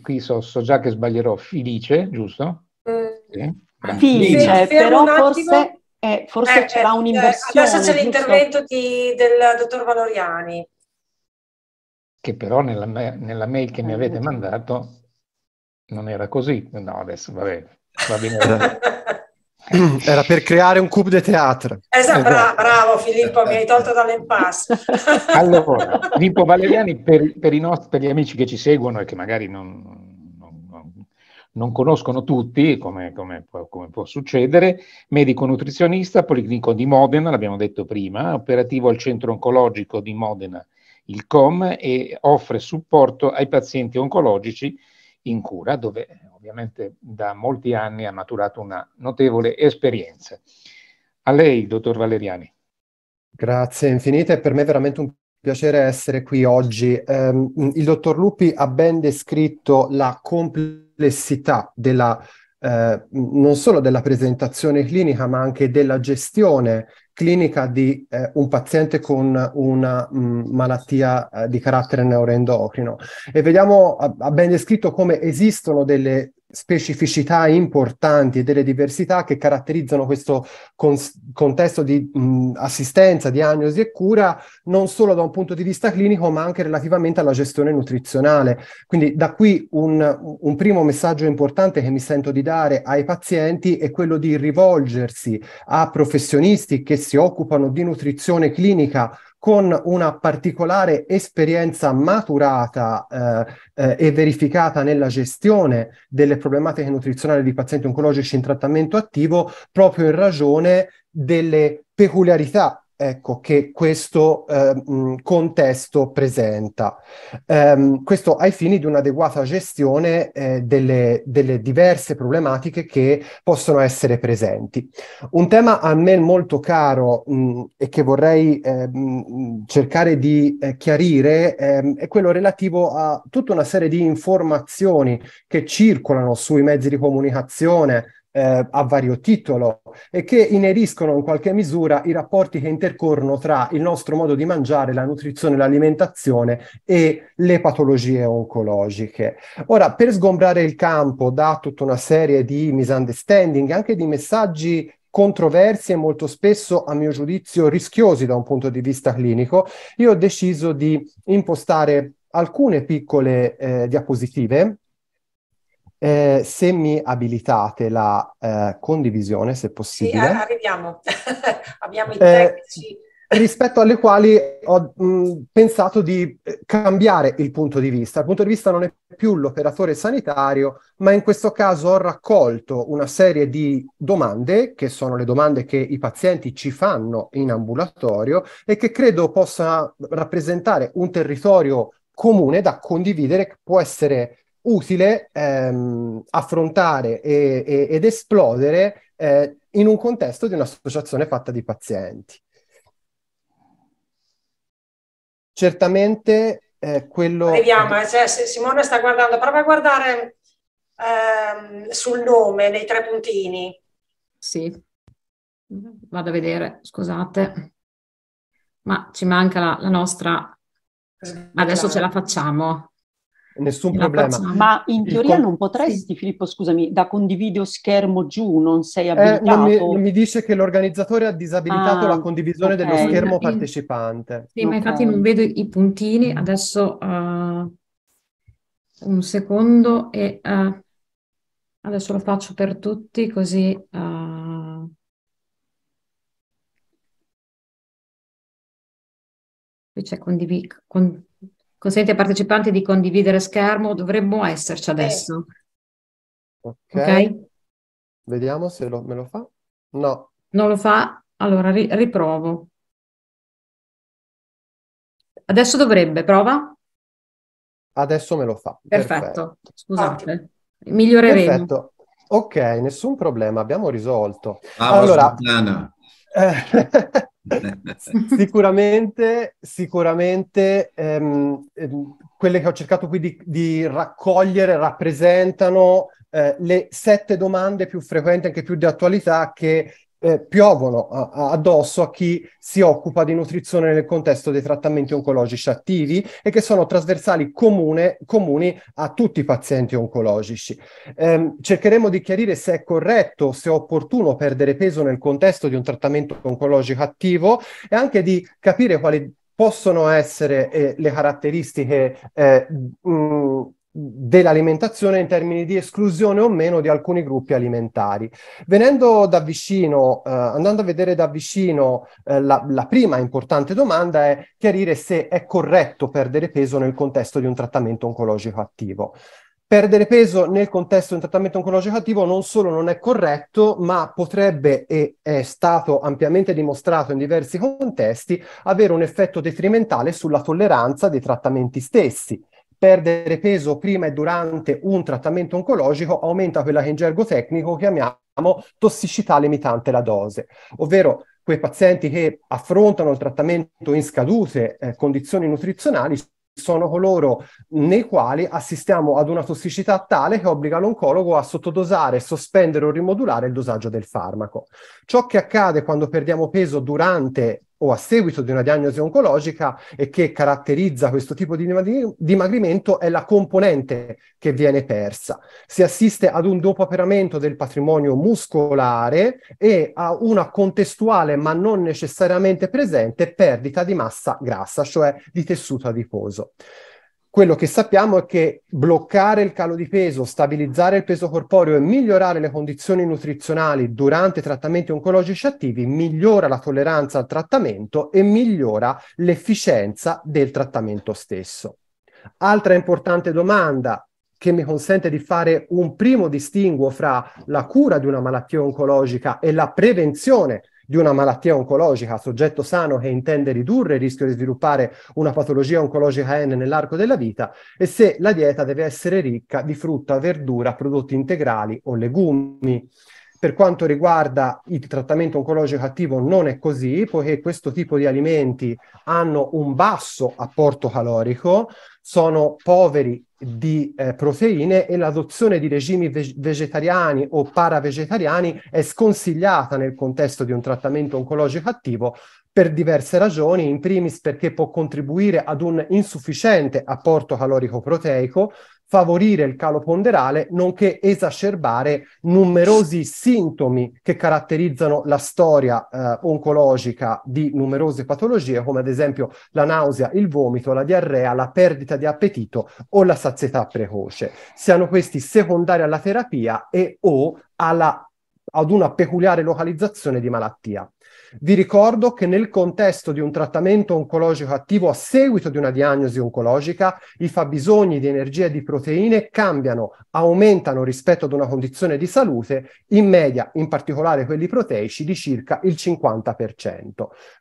qui so, so, già che sbaglierò, Felice, giusto? Eh, sì. Filice,
però eh, forse,
eh, forse c'era eh, un'inversione. Adesso c'è l'intervento di, del dottor Valoriani.
Che però nella, nella mail che mi avete mandato non era così. No, adesso va bene. Va bene.
Era per creare un cube de teatro.
Esatto, esatto. Bravo, bravo Filippo, mi hai tolto dall'impasse.
allora, Filippo Valeriani, per, per, nostri, per, gli amici che ci seguono e che magari non, non, non conoscono tutti, come, come, come, può succedere, medico nutrizionista, Policlinico di Modena, l'abbiamo detto prima, operativo al centro oncologico di Modena, il COM, e offre supporto ai pazienti oncologici in cura, dove ovviamente da molti anni ha maturato una notevole esperienza. A lei, dottor Valeriani.
Grazie infinite, per me è veramente un piacere essere qui oggi. Eh, il dottor Lupi ha ben descritto la complessità della eh, non solo della presentazione clinica, ma anche della gestione clinica di eh, un paziente con una mh, mm, malattia eh, di carattere neuroendocrino. E vediamo, ha ben descritto come esistono delle specificità importanti e delle diversità che caratterizzano questo cons- contesto di mh, assistenza, diagnosi e cura, non solo da un punto di vista clinico, ma anche relativamente alla gestione nutrizionale. Quindi da qui un, un primo messaggio importante che mi sento di dare ai pazienti è quello di rivolgersi a professionisti che si occupano di nutrizione clinica con una particolare esperienza maturata eh, eh, e verificata nella gestione delle problematiche nutrizionali di pazienti oncologici in trattamento attivo, proprio in ragione delle peculiarità ecco, che questo eh, contesto presenta. Ehm, questo ai fini di un'adeguata gestione eh, delle, delle, diverse problematiche che possono essere presenti. Un tema a me molto caro mh, e che vorrei eh, mh, cercare di eh, chiarire ehm, è quello relativo a tutta una serie di informazioni che circolano sui mezzi di comunicazione, eh, a vario titolo e che ineriscono in qualche misura i rapporti che intercorrono tra il nostro modo di mangiare, la nutrizione, l'alimentazione e le patologie oncologiche. Ora, per sgombrare il campo da tutta una serie di misunderstanding, anche di messaggi controversi e molto spesso, a mio giudizio, rischiosi da un punto di vista clinico, io ho deciso di impostare alcune piccole eh, diapositive eh, se mi abilitate la eh, condivisione, se possibile. Sì,
arriviamo. Abbiamo i eh, tecnici.
Eh, rispetto alle quali ho mh, mm, pensato di eh, cambiare il punto di vista. Il punto di vista non è più l'operatore sanitario, ma in questo caso ho raccolto una serie di domande, che sono le domande che i pazienti ci fanno in ambulatorio e che credo possa rappresentare un territorio comune da condividere, che può essere utile ehm, affrontare e, e, ed esplodere eh, in un contesto di un'associazione fatta di pazienti. Certamente eh, quello... Vediamo,
cioè, eh, Simone sta guardando, prova a guardare ehm, sul nome, nei tre puntini.
Sì,
vado a vedere, scusate, ma ci manca la, la nostra... Adesso ce la facciamo
nessun problema. Ma
in teoria con... non potresti, sì. Filippo, scusami, da condivido schermo giù non sei abilitato? Eh, non, mi, non,
mi, dice che l'organizzatore ha disabilitato ah, la condivisione okay. dello schermo sì, partecipante. Sì, ma infatti non
vedo i puntini, adesso uh, un secondo e uh, adesso lo faccio per tutti così... Uh... Qui c'è condivido. Con consente ai partecipanti di condividere schermo, dovremmo esserci
adesso. Ok. okay? Vediamo se lo, me lo fa. No.
Non lo fa? Allora ri, riprovo.
Adesso dovrebbe, prova?
Adesso me lo fa. Perfetto, Perfetto. scusate. Ah. Miglioreremo. Perfetto. Ok, nessun problema, abbiamo risolto. Ah, allora, eh, sicuramente, sicuramente ehm, ehm, quelle che ho cercato qui di, di raccogliere rappresentano eh, le sette domande più frequenti, anche più di attualità, che eh, piovono a, a addosso a chi si occupa di nutrizione nel contesto dei trattamenti oncologici attivi e che sono trasversali comune, comuni a tutti i pazienti oncologici. Eh, cercheremo di chiarire se è corretto, se è opportuno perdere peso nel contesto di un trattamento oncologico attivo e anche di capire quali possono essere eh, le caratteristiche eh, mh, dell'alimentazione in termini di esclusione o meno di alcuni gruppi alimentari. Venendo da vicino, eh, andando a vedere da vicino, eh, la, la, prima importante domanda è chiarire se è corretto perdere peso nel contesto di un trattamento oncologico attivo. Perdere peso nel contesto di un trattamento oncologico attivo non solo non è corretto, ma potrebbe, e è stato ampiamente dimostrato in diversi contesti, avere un effetto detrimentale sulla tolleranza dei trattamenti stessi perdere peso prima e durante un trattamento oncologico aumenta quella che in gergo tecnico chiamiamo tossicità limitante la dose, ovvero quei pazienti che affrontano il trattamento in scadute eh, condizioni nutrizionali sono coloro nei quali assistiamo ad una tossicità tale che obbliga l'oncologo a sottodosare, sospendere o rimodulare il dosaggio del farmaco. Ciò che accade quando perdiamo peso durante o a seguito di una diagnosi oncologica e che caratterizza questo tipo di dimagrimento è la componente che viene persa. Si assiste ad un dopoperamento del patrimonio muscolare e a una contestuale ma non necessariamente presente perdita di massa grassa, cioè di tessuto adiposo. Quello che sappiamo è che bloccare il calo di peso, stabilizzare il peso corporeo e migliorare le condizioni nutrizionali durante trattamenti oncologici attivi migliora la tolleranza al trattamento e migliora l'efficienza del trattamento stesso. Altra importante domanda che mi consente di fare un primo distinguo fra la cura di una malattia oncologica e la prevenzione di una malattia oncologica, soggetto sano che intende ridurre il rischio di sviluppare una patologia oncologica N nell'arco della vita e se la dieta deve essere ricca di frutta, verdura, prodotti integrali o legumi. Per quanto riguarda il trattamento oncologico attivo non è così, poiché questo tipo di alimenti hanno un basso apporto calorico, sono poveri di eh, proteine e l'adozione di regimi ve- vegetariani o paravegetariani è sconsigliata nel contesto di un trattamento oncologico attivo per diverse ragioni, in primis perché può contribuire ad un insufficiente apporto calorico proteico, favorire il calo ponderale, nonché esacerbare numerosi sintomi che caratterizzano la storia eh, oncologica di numerose patologie, come ad esempio la nausea, il vomito, la diarrea, la perdita di appetito o la sazietà precoce. Siano questi secondari alla terapia e o alla, ad una peculiare localizzazione di malattia. Vi ricordo che nel contesto di un trattamento oncologico attivo a seguito di una diagnosi oncologica, i fabbisogni di energia e di proteine cambiano, aumentano rispetto ad una condizione di salute, in media, in particolare quelli proteici, di circa il 50%.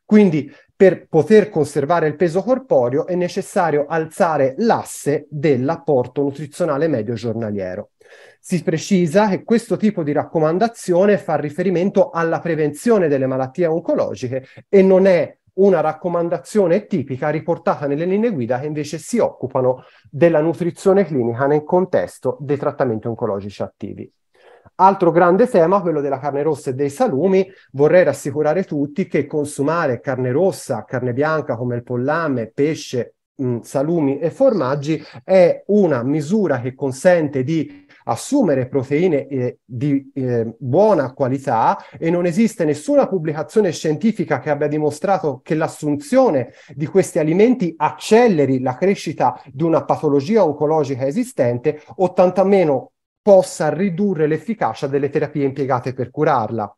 Quindi per poter conservare il peso corporeo è necessario alzare l'asse dell'apporto nutrizionale medio giornaliero. Si precisa che questo tipo di raccomandazione fa riferimento alla prevenzione delle malattie oncologiche e non è una raccomandazione tipica riportata nelle linee guida che invece si occupano della nutrizione clinica nel contesto dei trattamenti oncologici attivi. Altro grande tema, quello della carne rossa e dei salumi, vorrei rassicurare tutti che consumare carne rossa, carne bianca come il pollame, pesce, mh, salumi e formaggi è una misura che consente di assumere proteine eh, di eh, buona qualità e non esiste nessuna pubblicazione scientifica che abbia dimostrato che l'assunzione di questi alimenti acceleri la crescita di una patologia oncologica esistente o tantomeno possa ridurre l'efficacia delle terapie impiegate per curarla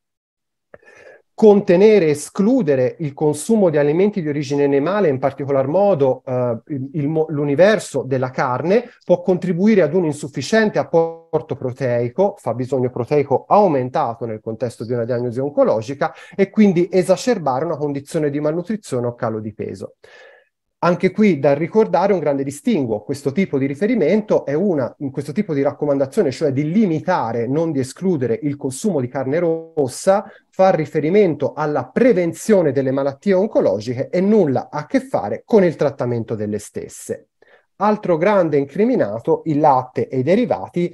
contenere, escludere il consumo di alimenti di origine animale, in particolar modo eh, il, il, l'universo della carne, può contribuire ad un insufficiente apporto proteico, fabbisogno proteico aumentato nel contesto di una diagnosi oncologica e quindi esacerbare una condizione di malnutrizione o calo di peso. Anche qui da ricordare un grande distinguo, questo tipo di riferimento è una, in questo tipo di raccomandazione, cioè di limitare, non di escludere il consumo di carne rossa, fa riferimento alla prevenzione delle malattie oncologiche e nulla a che fare con il trattamento delle stesse. Altro grande incriminato, il latte e i derivati,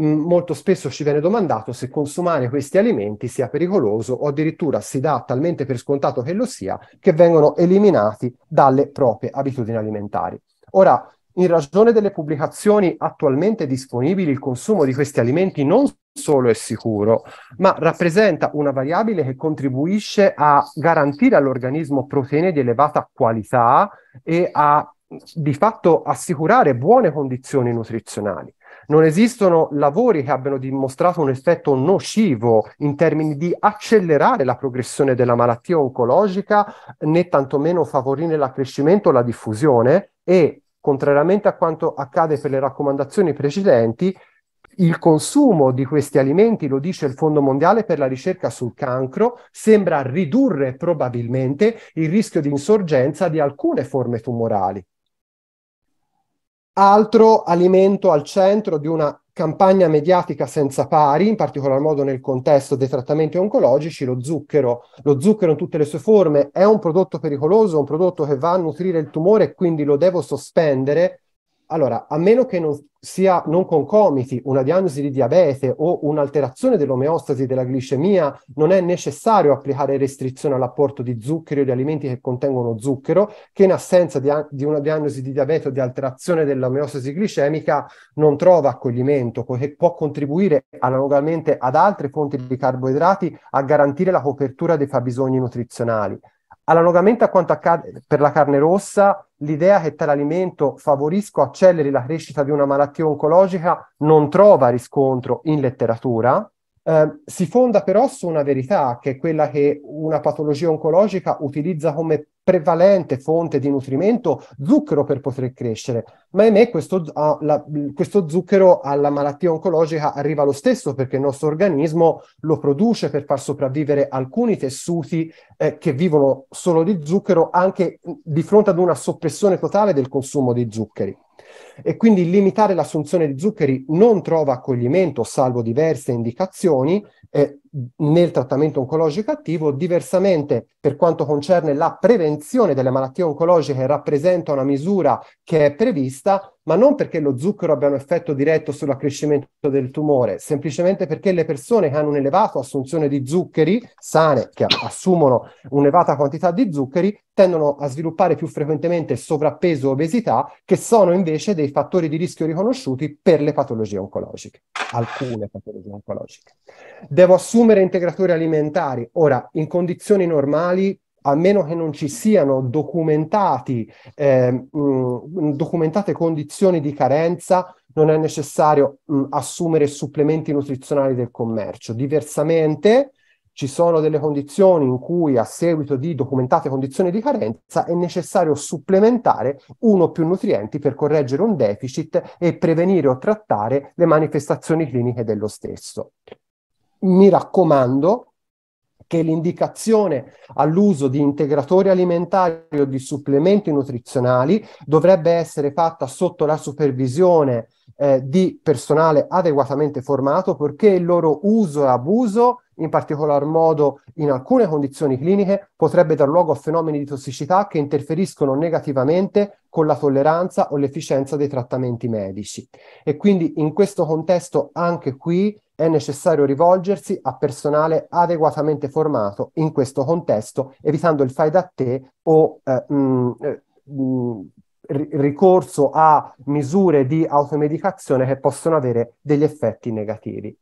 Mm, molto spesso ci viene domandato se consumare questi alimenti sia pericoloso o addirittura si dà talmente per scontato che lo sia che vengono eliminati dalle proprie abitudini alimentari. Ora, in ragione delle pubblicazioni attualmente disponibili, il consumo di questi alimenti non solo è sicuro, ma rappresenta una variabile che contribuisce a garantire all'organismo proteine di elevata qualità e a di fatto assicurare buone condizioni nutrizionali non esistono lavori che abbiano dimostrato un effetto nocivo in termini di accelerare la progressione della malattia oncologica né tantomeno favorire l'accrescimento o la diffusione e, contrariamente a quanto accade per le raccomandazioni precedenti, il consumo di questi alimenti, lo dice il Fondo Mondiale per la ricerca sul cancro, sembra ridurre probabilmente il rischio di insorgenza di alcune forme tumorali altro alimento al centro di una campagna mediatica senza pari, in particolar modo nel contesto dei trattamenti oncologici, lo zucchero. Lo zucchero in tutte le sue forme è un prodotto pericoloso, un prodotto che va a nutrire il tumore e quindi lo devo sospendere allora, a meno che non sia non concomiti una diagnosi di diabete o un'alterazione dell'omeostasi della glicemia, non è necessario applicare restrizioni all'apporto di zucchero o di alimenti che contengono zucchero, che in assenza di, di una diagnosi di diabete o di alterazione dell'omeostasi glicemica non trova accoglimento, che può contribuire analogamente ad altre fonti di carboidrati a garantire la copertura dei fabbisogni nutrizionali. Analogamente a quanto accade per la carne rossa, l'idea che tale alimento favorisca o acceleri la crescita di una malattia oncologica non trova riscontro in letteratura, eh, si fonda però su una verità che è quella che una patologia oncologica utilizza come prevalente fonte di nutrimento zucchero per poter crescere, ma ahimè questo, ah, la, questo zucchero alla malattia oncologica arriva lo stesso perché il nostro organismo lo produce per far sopravvivere alcuni tessuti eh, che vivono solo di zucchero anche di fronte ad una soppressione totale del consumo di zuccheri e quindi limitare l'assunzione di zuccheri non trova accoglimento, salvo diverse indicazioni, eh, nel trattamento oncologico attivo, diversamente per quanto concerne la prevenzione delle malattie oncologiche rappresenta una misura che è prevista, ma non perché lo zucchero abbia un effetto diretto sull'accrescimento del tumore, semplicemente perché le persone che hanno un'elevata assunzione di zuccheri sane, che assumono un'elevata quantità di zuccheri, tendono a sviluppare più frequentemente sovrappeso e obesità, che sono invece dei fattori di rischio riconosciuti per le patologie oncologiche, alcune patologie oncologiche. Devo assumere assumere integratori alimentari. Ora, in condizioni normali, a meno che non ci siano eh, mh, documentate condizioni di carenza, non è necessario mh, assumere supplementi nutrizionali del commercio. Diversamente, ci sono delle condizioni in cui a seguito di documentate condizioni di carenza è necessario supplementare uno o più nutrienti per correggere un deficit e prevenire o trattare le manifestazioni cliniche dello stesso mi raccomando che l'indicazione all'uso di integratori alimentari o di supplementi nutrizionali dovrebbe essere fatta sotto la supervisione eh, di personale adeguatamente formato perché il loro uso e abuso, in particolar modo in alcune condizioni cliniche, potrebbe dar luogo a fenomeni di tossicità che interferiscono negativamente con la tolleranza o l'efficienza dei trattamenti medici. E quindi in questo contesto anche qui è necessario rivolgersi a personale adeguatamente formato in questo contesto, evitando il fai da te o eh, mh, mm, eh, mh, mm, ricorso a misure di automedicazione che possono avere degli effetti negativi.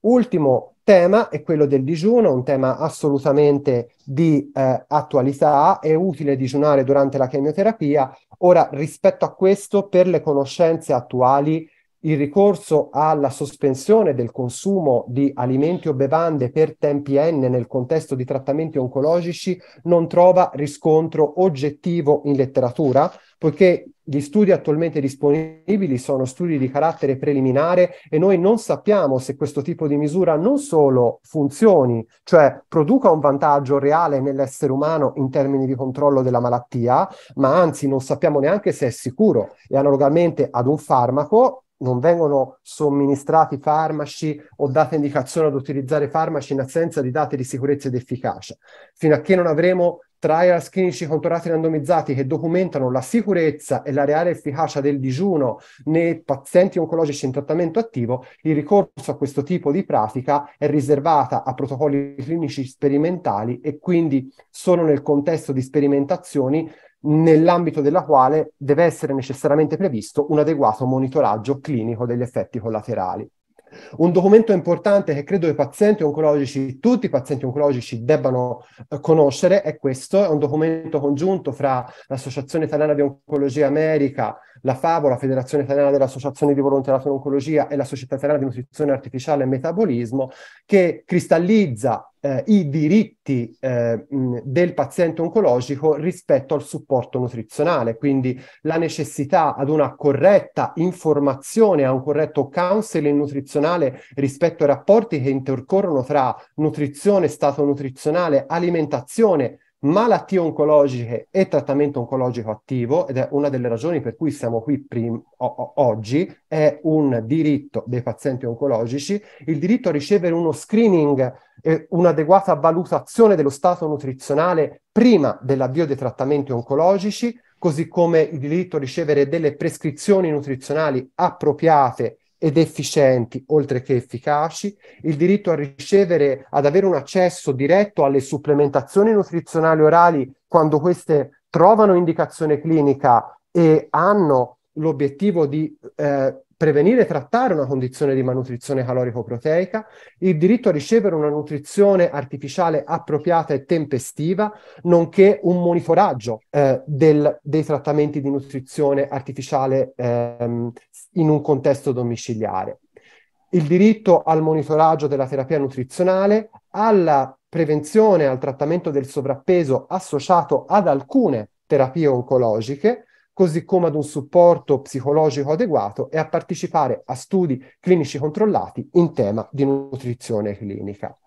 Ultimo tema è quello del digiuno, un tema assolutamente di eh, attualità, è utile digiunare durante la chemioterapia. Ora, rispetto a questo, per le conoscenze attuali, il ricorso alla sospensione del consumo di alimenti o bevande per tempi N nel contesto di trattamenti oncologici non trova riscontro oggettivo in letteratura, poiché gli studi attualmente disponibili sono studi di carattere preliminare e noi non sappiamo se questo tipo di misura non solo funzioni, cioè produca un vantaggio reale nell'essere umano in termini di controllo della malattia, ma anzi non sappiamo neanche se è sicuro e analogamente ad un farmaco non vengono somministrati farmaci o date indicazioni ad utilizzare farmaci in assenza di date di sicurezza ed efficacia. Fino a che non avremo trials clinici controllati randomizzati che documentano la sicurezza e la reale efficacia del digiuno nei pazienti oncologici in trattamento attivo, il ricorso a questo tipo di pratica è riservata a protocolli clinici sperimentali e quindi solo nel contesto di sperimentazioni nell'ambito della quale deve essere necessariamente previsto un adeguato monitoraggio clinico degli effetti collaterali. Un documento importante che credo i pazienti oncologici, tutti i pazienti oncologici debbano eh, conoscere è questo, è un documento congiunto fra l'Associazione Italiana di Oncologia America, la FAVO, la Federazione Italiana delle Associazioni di Volontariato in Oncologia e la Società Italiana di Nutrizione Artificiale e Metabolismo, che cristallizza eh, i diritti eh, del paziente oncologico rispetto al supporto nutrizionale, quindi la necessità ad una corretta informazione, a un corretto counseling nutrizionale rispetto ai rapporti che intercorrono tra nutrizione, stato nutrizionale, alimentazione, malattie oncologiche e trattamento oncologico attivo, ed è una delle ragioni per cui siamo qui prim- o- oggi, è un diritto dei pazienti oncologici, il diritto a ricevere uno screening, eh, un'adeguata valutazione dello stato nutrizionale prima dell'avvio dei trattamenti oncologici, così come il diritto a ricevere delle prescrizioni nutrizionali appropriate ed efficienti, oltre che efficaci, il diritto a ricevere, ad avere un accesso diretto alle supplementazioni nutrizionali orali quando queste trovano indicazione clinica e hanno l'obiettivo di eh, prevenire e trattare una condizione di malnutrizione calorico-proteica, il diritto a ricevere una nutrizione artificiale appropriata e tempestiva, nonché un monitoraggio eh, del, dei trattamenti di nutrizione artificiale ehm, in un contesto domiciliare. Il diritto al monitoraggio della terapia nutrizionale, alla prevenzione e al trattamento del sovrappeso associato ad alcune terapie oncologiche, così come ad un supporto psicologico adeguato e a partecipare a studi clinici controllati in tema di nutrizione clinica.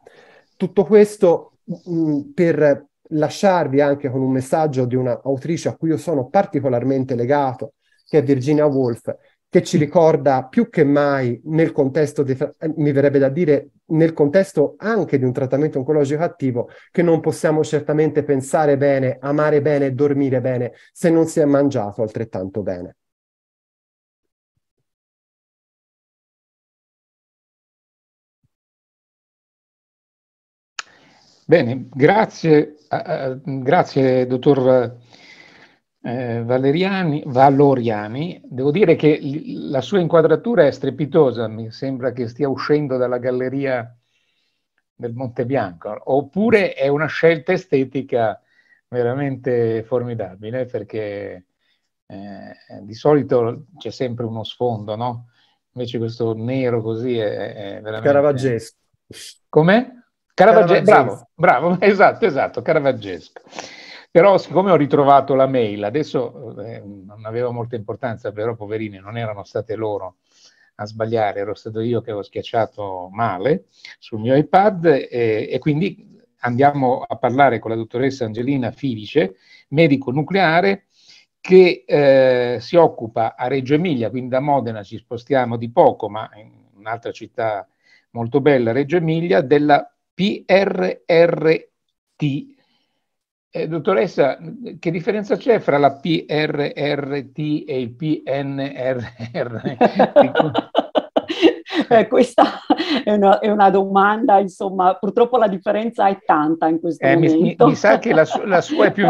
Tutto questo mh, mm, mm, per lasciarvi anche con un messaggio di un'autrice a cui io sono particolarmente legato, che è Virginia Woolf, che ci ricorda più che mai nel contesto, di, eh, mi verrebbe da dire, nel contesto anche di un trattamento oncologico attivo, che non possiamo certamente pensare bene, amare bene, dormire bene se non si è mangiato altrettanto bene.
Bene,
grazie, eh, eh grazie dottor eh, Valeriani, Valoriani, devo dire che la sua inquadratura è strepitosa, mi sembra che stia uscendo dalla galleria del Monte Bianco, oppure è una scelta estetica veramente formidabile perché eh, di solito c'è sempre uno sfondo, no? Invece questo nero così è, è veramente... Caravaggesco. Com'è? Caravaggesco, bravo, bravo, esatto, esatto, caravaggesco. Però siccome ho ritrovato la mail, adesso eh, eh non aveva molta importanza, però poverine, non erano state loro a sbagliare, ero stato io che avevo schiacciato male sul mio iPad eh, e quindi andiamo a parlare con la dottoressa Angelina Filice, medico nucleare che eh, si occupa a Reggio Emilia, quindi da Modena ci spostiamo di poco, ma in un'altra città molto bella, Reggio Emilia, della PRRT, eh, dottoressa, che differenza c'è fra la PRRT e il PNRR?
Eh, questa è una, è una, domanda, insomma, purtroppo la differenza è tanta in questo eh, momento. Mi, mi, sa che la, su, la sua è, più,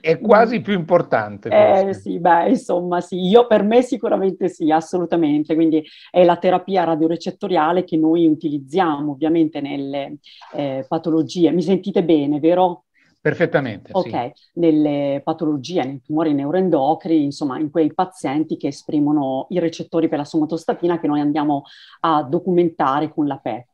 è, quasi
più importante. Eh,
sì, beh, insomma, sì, io per me sicuramente sì, assolutamente. Quindi è la terapia radiorecettoriale che noi utilizziamo ovviamente nelle eh, patologie. Mi sentite bene, vero? Perfettamente. Ok, sì. nelle patologie, nei tumori neuroendocri, insomma, in quei pazienti che esprimono i recettori per la somatostatina che noi andiamo a documentare con la PET.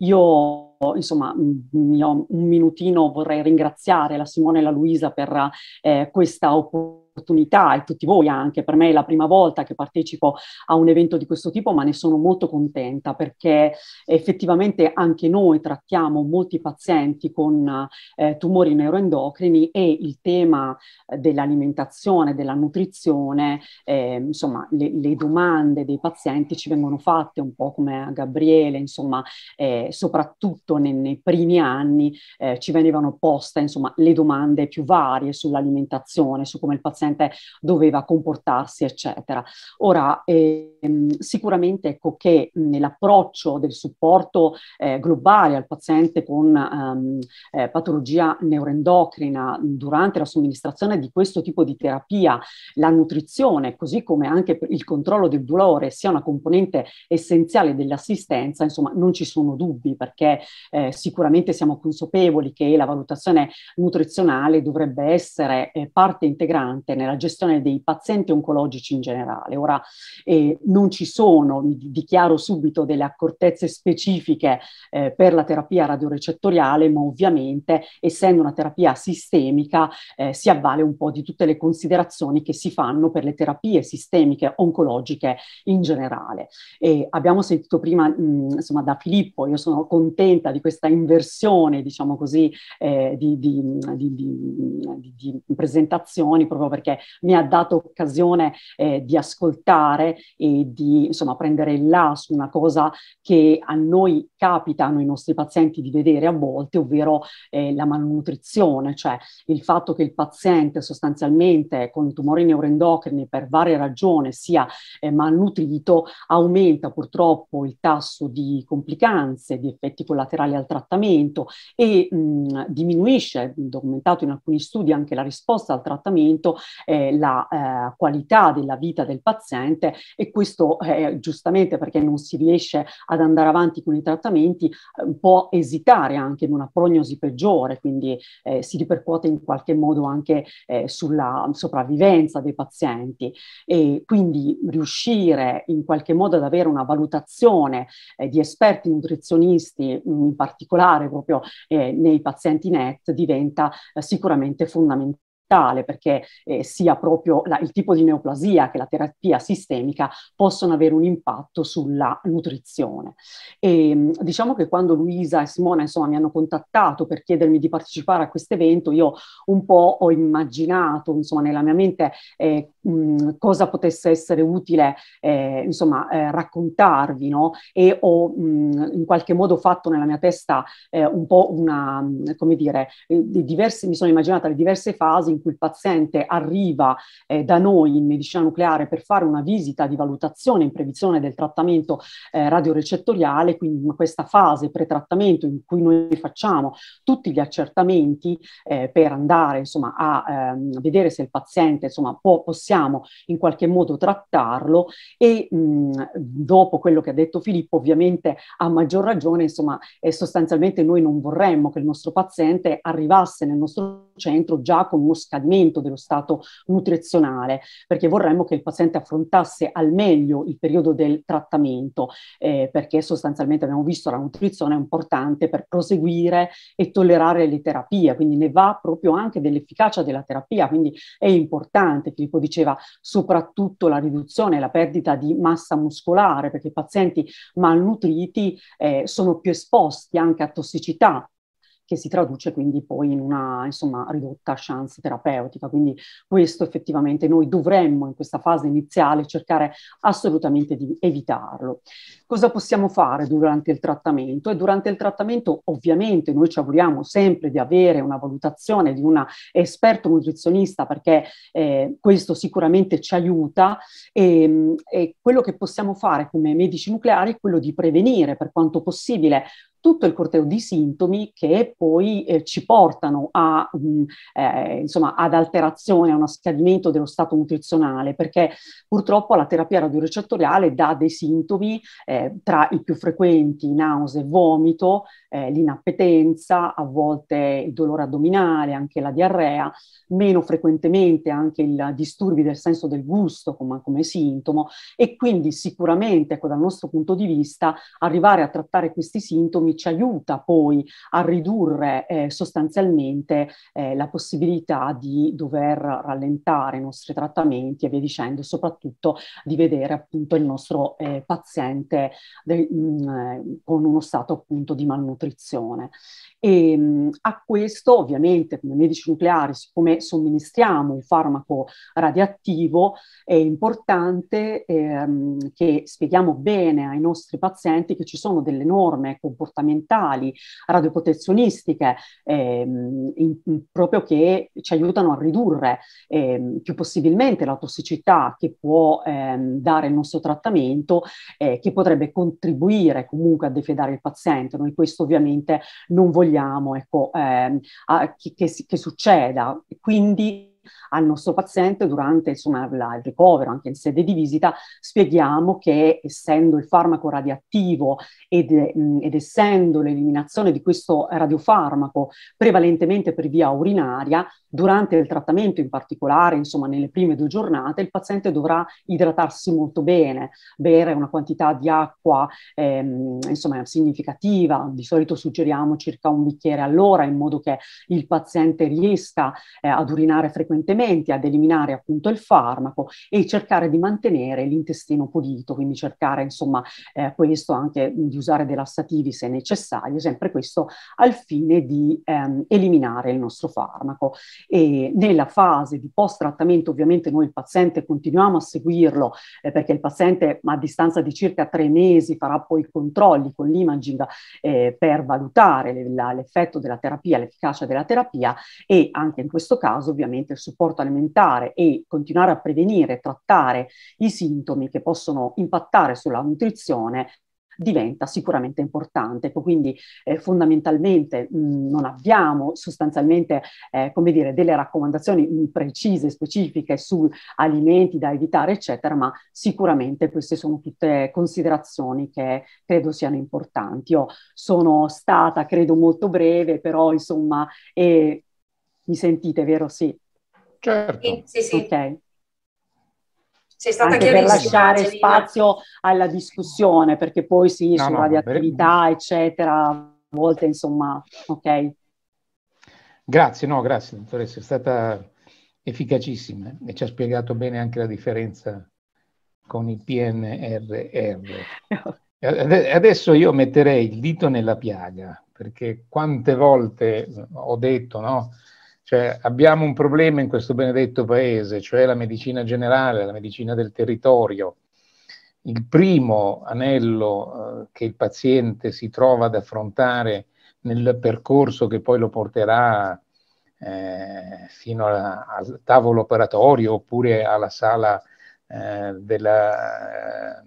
Io insomma, mh, un minutino vorrei ringraziare la Simone e la Luisa per eh, questa opportunità e tutti voi anche. Per me è la prima volta che partecipo a un evento di questo tipo, ma ne sono molto contenta perché effettivamente anche noi trattiamo molti pazienti con eh, tumori neuroendocrini e il tema dell'alimentazione, della nutrizione, eh, insomma, le, le, domande dei pazienti ci vengono fatte un po' come a Gabriele, insomma, eh, soprattutto soprattutto nei, nei primi anni eh, ci venivano poste insomma, le domande più varie sull'alimentazione, su come il paziente doveva comportarsi, eccetera. Ora, ehm, sicuramente ecco che nell'approccio del supporto eh, globale al paziente con ehm, eh, patologia neuroendocrina durante la somministrazione di questo tipo di terapia, la nutrizione, così come anche il controllo del dolore, sia una componente essenziale dell'assistenza, insomma, non ci sono dubbi perché eh, sicuramente siamo consapevoli che la valutazione nutrizionale dovrebbe essere eh, parte integrante nella gestione dei pazienti oncologici in generale. Ora eh, non ci sono, mi dichiaro subito, delle accortezze specifiche eh, per la terapia radiorecettoriale, ma ovviamente essendo una terapia sistemica eh, si avvale un po' di tutte le considerazioni che si fanno per le terapie sistemiche oncologiche in generale. E abbiamo sentito prima mh, insomma, da Filippo, io sono contenta di questa inversione, diciamo così, eh, di, di, di, di, presentazioni, proprio perché mi ha dato occasione eh, di ascoltare e di insomma prendere il là su una cosa che a noi capita, ai nostri pazienti, di vedere a volte, ovvero eh, la malnutrizione, cioè il fatto che il paziente sostanzialmente con tumori neuroendocrini per varie ragioni sia eh, malnutrito aumenta purtroppo il tasso di complicanze, di effetti collaterali generale al trattamento e mh, diminuisce, documentato in alcuni studi anche la risposta al trattamento, eh, la eh, qualità della vita del paziente e questo eh, giustamente perché non si riesce ad andare avanti con i trattamenti eh, può esitare anche in una prognosi peggiore, quindi eh, si ripercuote in qualche modo anche eh, sulla sopravvivenza dei pazienti e quindi riuscire in qualche modo ad avere una valutazione di esperti nutrizionisti mh, in particolare proprio eh, nei pazienti NET diventa eh, sicuramente fondamentale perché eh, sia proprio la, il tipo di neoplasia che la terapia sistemica possono avere un impatto sulla nutrizione. E, ehm, diciamo che quando Luisa e Simona insomma, mi hanno contattato per chiedermi di partecipare a questo evento, io un po' ho immaginato insomma, nella mia mente eh, cosa potesse essere utile eh, insomma, eh, raccontarvi no? e ho mh, in qualche modo fatto nella mia testa eh, un po' una, come dire, eh, diverse, mi sono immaginata le diverse fasi in cui il paziente arriva eh, da noi in medicina nucleare per fare una visita di valutazione in previsione del trattamento eh, radiorecettoriale, quindi in questa fase pretrattamento in cui noi facciamo tutti gli accertamenti eh, per andare insomma, a ehm, vedere se il paziente insomma, può, possiamo possiamo in qualche modo trattarlo e mh, dopo quello che ha detto Filippo ovviamente a maggior ragione insomma eh, sostanzialmente noi non vorremmo che il nostro paziente arrivasse nel nostro centro già con uno scadimento dello stato nutrizionale perché vorremmo che il paziente affrontasse al meglio il periodo del trattamento eh, perché sostanzialmente abbiamo visto la nutrizione è importante per proseguire e tollerare le terapie quindi ne va proprio anche dell'efficacia della terapia quindi è importante Filippo dice diceva soprattutto la riduzione, la perdita di massa muscolare, perché i pazienti malnutriti eh, sono più esposti anche a tossicità che si traduce quindi poi in una insomma, ridotta chance terapeutica. Quindi questo effettivamente noi dovremmo in questa fase iniziale cercare assolutamente di evitarlo. Cosa possiamo fare durante il trattamento? E durante il trattamento ovviamente noi ci auguriamo sempre di avere una valutazione di un esperto nutrizionista perché eh, questo sicuramente ci aiuta e, ehm, e quello che possiamo fare come medici nucleari è quello di prevenire per quanto possibile tutto il corteo di sintomi che poi eh, ci portano a, mh, mm, eh, insomma, ad alterazione, a uno scadimento dello stato nutrizionale, perché purtroppo la terapia radiorecettoriale dà dei sintomi eh, tra i più frequenti, nausea, e vomito, eh, l'inappetenza, a volte il dolore addominale, anche la diarrea, meno frequentemente anche i disturbi del senso del gusto come, come sintomo e quindi sicuramente, ecco, dal nostro punto di vista, arrivare a trattare questi sintomi ci aiuta poi a ridurre eh, sostanzialmente eh, la possibilità di dover rallentare i nostri trattamenti e via dicendo, soprattutto di vedere appunto il nostro eh, paziente de- mh, mm, eh, con uno stato appunto di malnutrizione. E, ehm, mh, a questo ovviamente come medici nucleari, siccome somministriamo un farmaco radioattivo, è importante ehm, che spieghiamo bene ai nostri pazienti che ci sono delle norme comportamentali comportamentali, radioprotezionistiche, ehm, in, in, proprio che ci aiutano a ridurre ehm, più possibilmente la tossicità che può ehm, dare il nostro trattamento, eh, che potrebbe contribuire comunque a defedare il paziente. Noi questo ovviamente non vogliamo ecco, ehm, a, che, che, che succeda. Quindi al nostro paziente durante insomma, la, il ricovero, anche in sede di visita, spieghiamo che essendo il farmaco radioattivo ed, mm, ed essendo l'eliminazione di questo radiofarmaco prevalentemente per via urinaria, Durante il trattamento, in particolare, insomma, nelle prime due giornate, il paziente dovrà idratarsi molto bene, bere una quantità di acqua ehm, insomma, significativa, di solito suggeriamo circa un bicchiere all'ora, in modo che il paziente riesca eh, ad urinare frequentemente, ad eliminare appunto il farmaco e cercare di mantenere l'intestino pulito, quindi cercare insomma eh, questo anche di usare dei lassativi se necessario, sempre questo al fine di ehm, eliminare il nostro farmaco e nella fase di post-trattamento ovviamente noi il paziente continuiamo a seguirlo eh, perché il paziente a distanza di circa tre mesi farà poi i controlli con l'imaging eh, per valutare l'effetto della terapia, l'efficacia della terapia e anche in questo caso ovviamente il supporto alimentare e continuare a prevenire, trattare i sintomi che possono impattare sulla nutrizione diventa sicuramente importante. Ecco, quindi eh, fondamentalmente mh, mm, non abbiamo sostanzialmente eh, come dire, delle raccomandazioni mm, precise, specifiche su alimenti da evitare, eccetera, ma sicuramente queste sono tutte considerazioni che credo siano importanti. Io sono stata, credo, molto breve, però insomma, eh, mi sentite, vero? Sì. Certo. Sì, sì, sì. Okay.
Sei stata anche per lasciare Angelina. spazio
alla discussione, perché poi sì, no, sulla no, radioattività, eccetera, a volte insomma, ok.
Grazie, no, grazie dottoressa, è stata efficacissima eh, e ci ha spiegato bene anche la differenza con il PNRR. Adesso io metterei il dito nella piaga, perché quante volte ho detto, no? Cioè, abbiamo un problema in questo benedetto paese, cioè la medicina generale, la medicina del territorio. Il primo anello eh, che il paziente si trova ad affrontare nel percorso che poi lo porterà eh, fino alla, al tavolo operatorio oppure alla sala eh, della eh,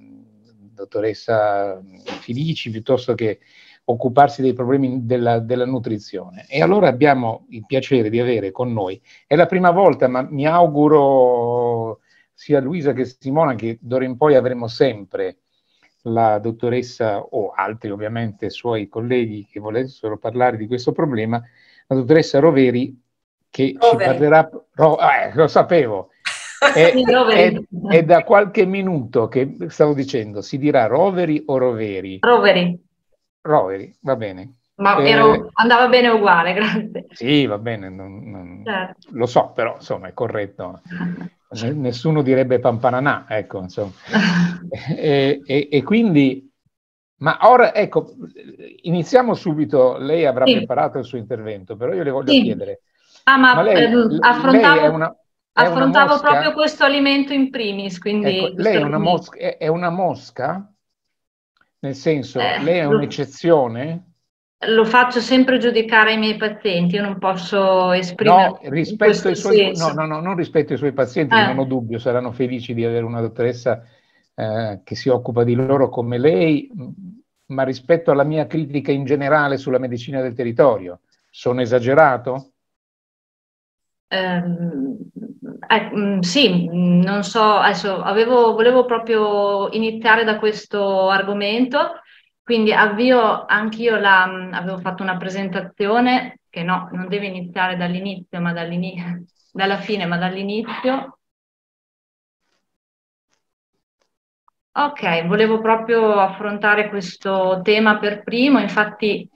dottoressa Felici piuttosto che occuparsi dei problemi della, della, nutrizione. E allora abbiamo il piacere di avere con noi, è la prima volta, ma mi auguro sia Luisa che Simona che d'ora in poi avremo sempre la dottoressa o altri ovviamente suoi colleghi che volessero parlare di questo problema, la dottoressa Roveri che Rover. ci parlerà, ro, eh, lo sapevo, è, è, è, da qualche minuto che stavo dicendo, si dirà Roveri o Roveri? Roveri. Roveri, va bene. Ma eh, ero,
andava bene uguale, grazie.
Sì, va bene, non, non, certo. lo so, però insomma è corretto. Nessuno direbbe pampananà, ecco, insomma. e, e, e, quindi, ma ora, ecco, iniziamo subito. Lei avrà sì. preparato il suo intervento, però io le voglio sì. chiedere.
Ah, ma, ma lei, eh, affrontavo... Lei una,
affrontavo mosca... proprio
questo alimento in primis, quindi... Ecco, lei è una, mosca,
è, è una mosca? Nel senso, eh, lei è un'eccezione?
Lo faccio sempre giudicare i miei pazienti, io non posso esprimere. No, rispetto ai suoi, no, no,
no, non rispetto ai suoi pazienti, eh. non ah. ho dubbio, saranno felici di avere una dottoressa eh, che si occupa di loro come lei, ma rispetto alla mia critica in generale sulla medicina del territorio, sono esagerato?
Um, eh, mm, sì, mm, non so, adesso avevo, volevo proprio iniziare da questo argomento, quindi avvio anch'io la, mm, avevo fatto una presentazione che no, non deve iniziare dall'inizio, ma dall'inizio, dalla fine, ma dall'inizio. Ok, volevo proprio affrontare questo tema per primo, infatti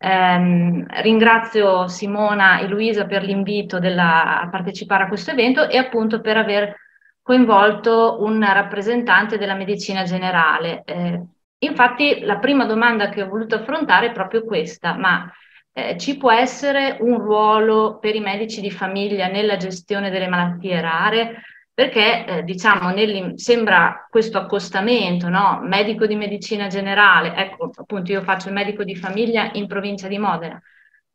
Um, ringrazio Simona e Luisa per l'invito della, a partecipare a questo evento e appunto per aver coinvolto un rappresentante della medicina generale. Eh, infatti la prima domanda che ho voluto affrontare è proprio questa, ma eh, ci può essere un ruolo per i medici di famiglia nella gestione delle malattie rare? perché eh, diciamo nel, sembra questo accostamento, no? medico di medicina generale, ecco appunto io faccio il medico di famiglia in provincia di Modena,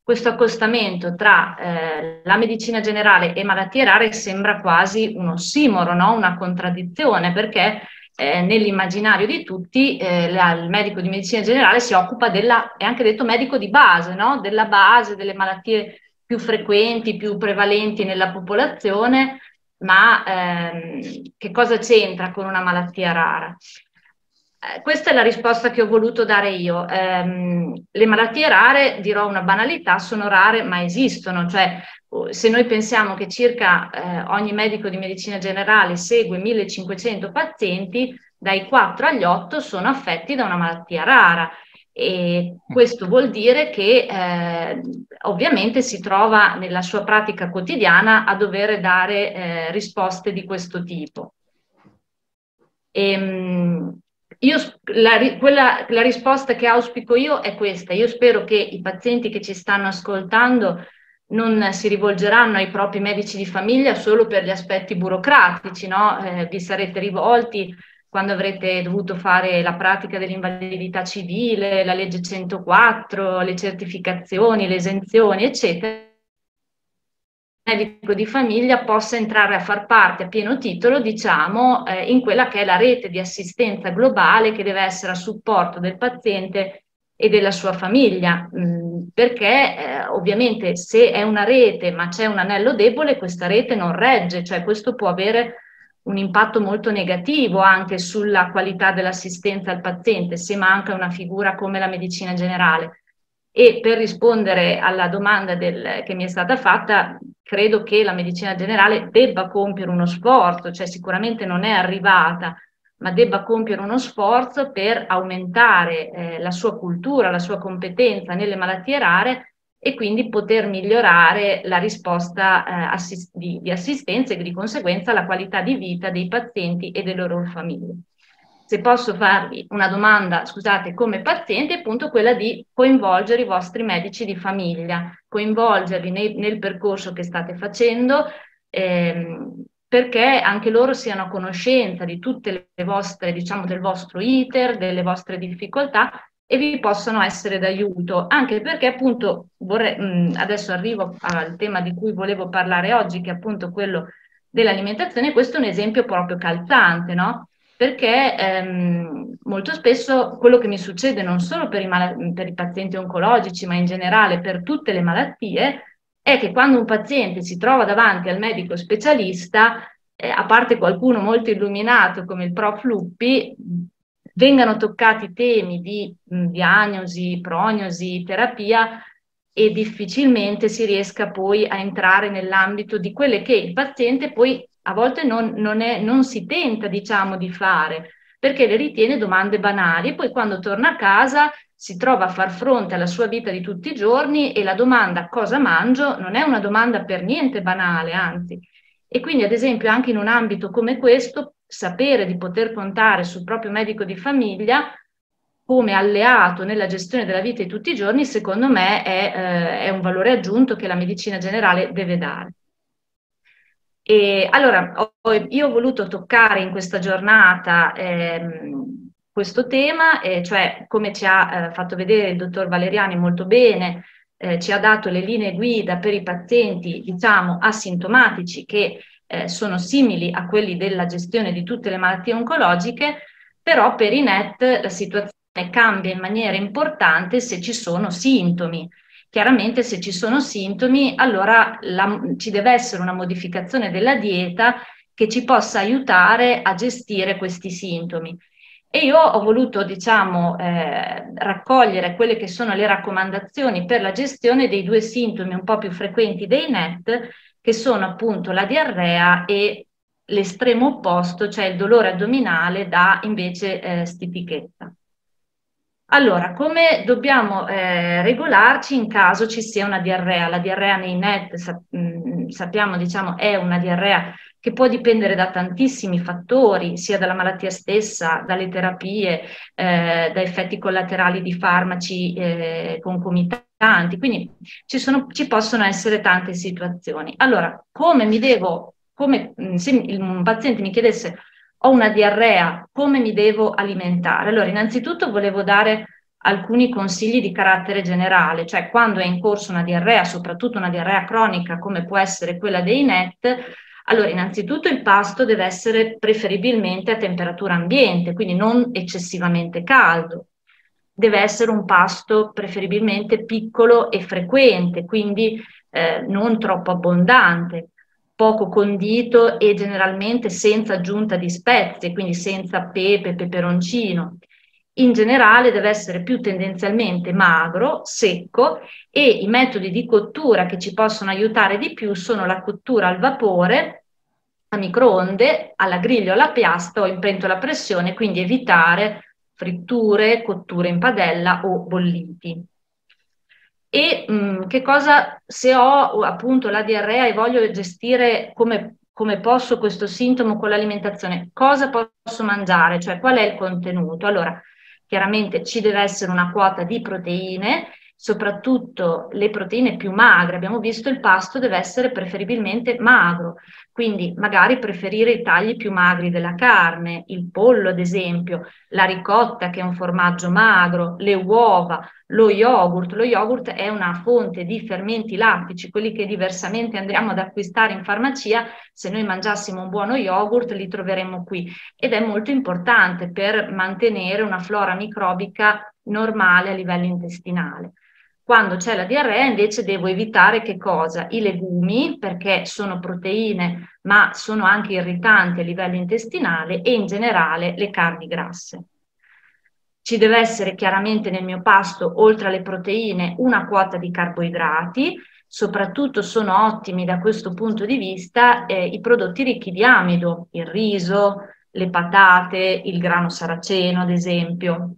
questo accostamento tra eh, la medicina generale e malattie rare sembra quasi un ossimoro, no? una contraddizione, perché eh, nell'immaginario di tutti eh, la, il medico di medicina generale si occupa della, è anche detto medico di base, no? della base delle malattie più frequenti, più prevalenti nella popolazione, ma ehm, che cosa c'entra con una malattia rara? Eh, questa è la risposta che ho voluto dare io. Eh, le malattie rare, dirò una banalità, sono rare ma esistono, cioè se noi pensiamo che circa eh, ogni medico di medicina generale segue 1500 pazienti, dai 4 agli 8 sono affetti da una malattia rara. E mm. questo vuol dire che eh, ovviamente si trova nella sua pratica quotidiana a dover dare eh, risposte di questo tipo. E, ehm, io, la, quella, la risposta che auspico io è questa. Io spero che i pazienti che ci stanno ascoltando non si rivolgeranno ai propri medici di famiglia solo per gli aspetti burocratici, no? eh, vi sarete rivolti quando avrete dovuto fare la pratica dell'invalidità civile, la legge 104, le certificazioni, le esenzioni, eccetera, il medico di famiglia possa entrare a far parte a pieno titolo, diciamo, eh, in quella che è la rete di assistenza globale che deve essere a supporto del paziente e della sua famiglia, mh, mm, perché eh, ovviamente se è una rete ma c'è un anello debole, questa rete non regge, cioè questo può avere un impatto molto negativo anche sulla qualità dell'assistenza al paziente se manca una figura come la medicina generale. E per rispondere alla domanda del, che mi è stata fatta, credo che la medicina generale debba compiere uno sforzo, cioè sicuramente non è arrivata, ma debba compiere uno sforzo per aumentare eh, la sua cultura, la sua competenza nelle malattie rare e quindi poter migliorare la risposta eh, assist- di, di assistenza e di conseguenza la qualità di vita dei pazienti e delle loro famiglie. Se posso farvi una domanda, scusate, come paziente, è appunto quella di coinvolgere i vostri medici di famiglia, coinvolgerli nei, nel percorso che state facendo, ehm, perché anche loro siano a conoscenza di tutte le vostre, diciamo, del vostro iter, delle vostre difficoltà e vi possano essere d'aiuto, anche perché appunto vorrei, mh, mm, adesso arrivo al tema di cui volevo parlare oggi, che è appunto quello dell'alimentazione, questo è un esempio proprio calzante, no? Perché ehm, molto spesso quello che mi succede non solo per i, mal- per i pazienti oncologici, ma in generale per tutte le malattie, è che quando un paziente si trova davanti al medico specialista, eh, a parte qualcuno molto illuminato come il prof Luppi, vengano toccati temi di diagnosi, prognosi, terapia e difficilmente si riesca poi a entrare nell'ambito di quelle che il paziente poi a volte non, non, è, non si tenta diciamo di fare perché le ritiene domande banali e poi quando torna a casa si trova a far fronte alla sua vita di tutti i giorni e la domanda cosa mangio non è una domanda per niente banale, anzi e quindi, ad esempio, anche in un ambito come questo, sapere di poter contare sul proprio medico di famiglia come alleato nella gestione della vita di tutti i giorni, secondo me è, eh, è un valore aggiunto che la medicina generale deve dare. E allora, ho, io ho voluto toccare in questa giornata ehm, questo tema, eh, cioè come ci ha eh, fatto vedere il dottor Valeriani molto bene, eh, ci ha dato le linee guida per i pazienti, diciamo, asintomatici che eh, sono simili a quelli della gestione di tutte le malattie oncologiche, però per i NET la situazione cambia in maniera importante se ci sono sintomi. Chiaramente se ci sono sintomi, allora la, ci deve essere una modificazione della dieta che ci possa aiutare a gestire questi sintomi. E io ho voluto, diciamo, eh, raccogliere quelle che sono le raccomandazioni per la gestione dei due sintomi un po' più frequenti dei NET, che sono appunto la diarrea e l'estremo opposto, cioè il dolore addominale da invece eh, stitichetta. Allora, come dobbiamo eh, regolarci in caso ci sia una diarrea? La diarrea nei NET sappiamo diciamo, è una diarrea che può dipendere da tantissimi fattori, sia dalla malattia stessa, dalle terapie, eh, da effetti collaterali di farmaci eh, concomitanti, quindi ci, sono, ci possono essere tante situazioni. Allora, come mi devo, come mm, se un paziente mi chiedesse ho una diarrea, come mi devo alimentare? Allora, innanzitutto volevo dare alcuni consigli di carattere generale, cioè quando è in corso una diarrea, soprattutto una diarrea cronica come può essere quella dei NET, allora innanzitutto il pasto deve essere preferibilmente a temperatura ambiente, quindi non eccessivamente caldo. Deve essere un pasto preferibilmente piccolo e frequente, quindi eh, non troppo abbondante, poco condito e generalmente senza aggiunta di spezie, quindi senza pepe, peperoncino in generale deve essere più tendenzialmente magro, secco e i metodi di cottura che ci possono aiutare di più sono la cottura al vapore, a microonde, alla griglia o alla piastra o in pentola a pressione, quindi evitare fritture, cotture in padella
o bolliti.
E mh, mm, che cosa se ho appunto la diarrea e voglio gestire come come posso questo sintomo con l'alimentazione, cosa posso mangiare, cioè qual è il contenuto. Allora, Chiaramente ci deve essere una quota di proteine, soprattutto le proteine più magre. Abbiamo visto il pasto deve essere preferibilmente magro, quindi magari preferire i tagli più magri della carne, il pollo ad esempio, la ricotta che è un formaggio magro, le uova, lo yogurt. Lo yogurt è una fonte di fermenti lattici, quelli che diversamente andiamo ad acquistare in farmacia, se noi mangiassimo un buono yogurt li troveremmo qui ed è molto importante per mantenere una flora microbica normale a livello intestinale. Quando c'è la diarrea invece devo evitare che cosa? I legumi perché sono proteine ma sono anche irritanti a livello intestinale e in generale le carni grasse ci deve essere chiaramente nel mio pasto, oltre alle proteine, una quota di carboidrati, soprattutto sono ottimi da questo punto di vista eh, i prodotti ricchi di amido, il riso, le patate, il grano saraceno, ad esempio.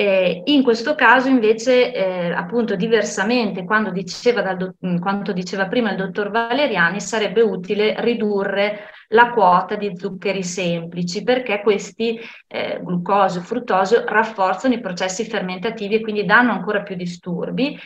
Eh, in questo caso invece, eh, appunto diversamente quando diceva dal, mm, quanto diceva prima il dottor Valeriani, sarebbe utile ridurre la quota di zuccheri semplici perché questi eh, glucosio e fruttosio rafforzano i processi fermentativi e quindi danno ancora più disturbi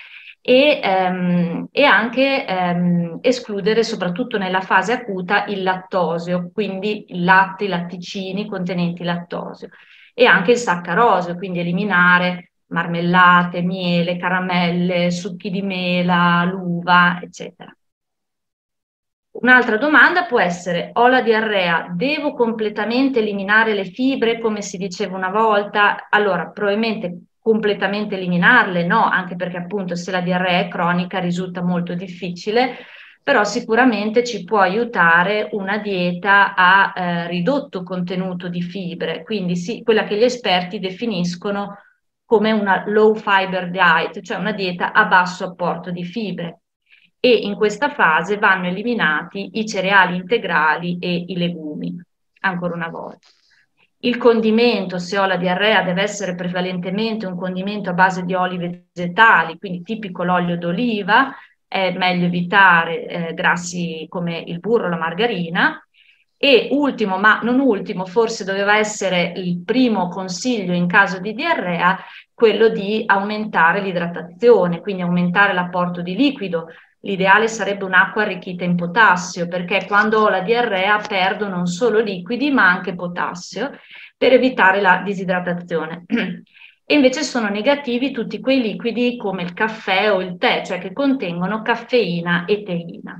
e, ehm, e anche ehm, escludere soprattutto nella fase acuta il lattosio, quindi latte, i latticini contenenti lattosio e anche il saccarosio, quindi eliminare marmellate, miele, caramelle, succhi di mela, l'uva, eccetera. Un'altra domanda può essere, ho la diarrea, devo completamente eliminare le fibre come si diceva una volta? Allora, probabilmente completamente eliminarle, no, anche perché appunto se la diarrea è cronica risulta molto difficile, però sicuramente ci può aiutare una dieta a eh, ridotto contenuto di fibre, quindi sì, quella che gli esperti definiscono come una low fiber diet, cioè una dieta a basso apporto di fibre. E in questa fase vanno eliminati i cereali integrali e i legumi, ancora una volta. Il condimento, se ho la diarrea, deve essere prevalentemente un condimento a base di oli vegetali, quindi tipico l'olio d'oliva, è meglio evitare eh, grassi come il burro, la margarina. E ultimo, ma non ultimo, forse doveva essere il primo consiglio in caso di diarrea, quello di aumentare l'idratazione, quindi aumentare l'apporto di liquido. L'ideale sarebbe un'acqua arricchita in potassio, perché quando ho la diarrea perdo non solo liquidi, ma anche potassio, per evitare la disidratazione. e invece sono negativi tutti quei liquidi come il caffè o il tè, cioè che contengono caffeina e teina.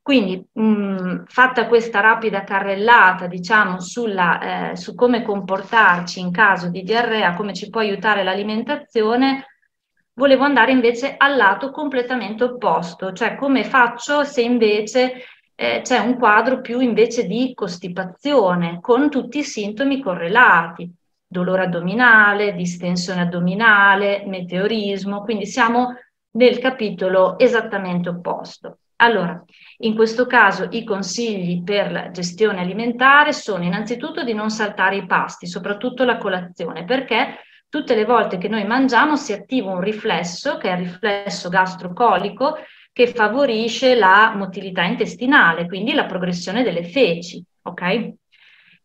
Quindi, mh, mm, fatta questa rapida carrellata, diciamo, sulla, eh, su come comportarci in caso di diarrea, come ci può aiutare l'alimentazione, volevo andare invece al lato completamente opposto, cioè come faccio se invece eh, c'è un quadro più invece di costipazione, con tutti i sintomi correlati, dolore addominale, distensione addominale, meteorismo, quindi siamo nel capitolo esattamente opposto. Allora, in questo caso i consigli per la gestione alimentare sono innanzitutto di non saltare i pasti, soprattutto la colazione, perché tutte le volte che noi mangiamo si attiva un riflesso, che è il riflesso gastrocolico, che favorisce la motilità intestinale, quindi la progressione delle feci. Okay?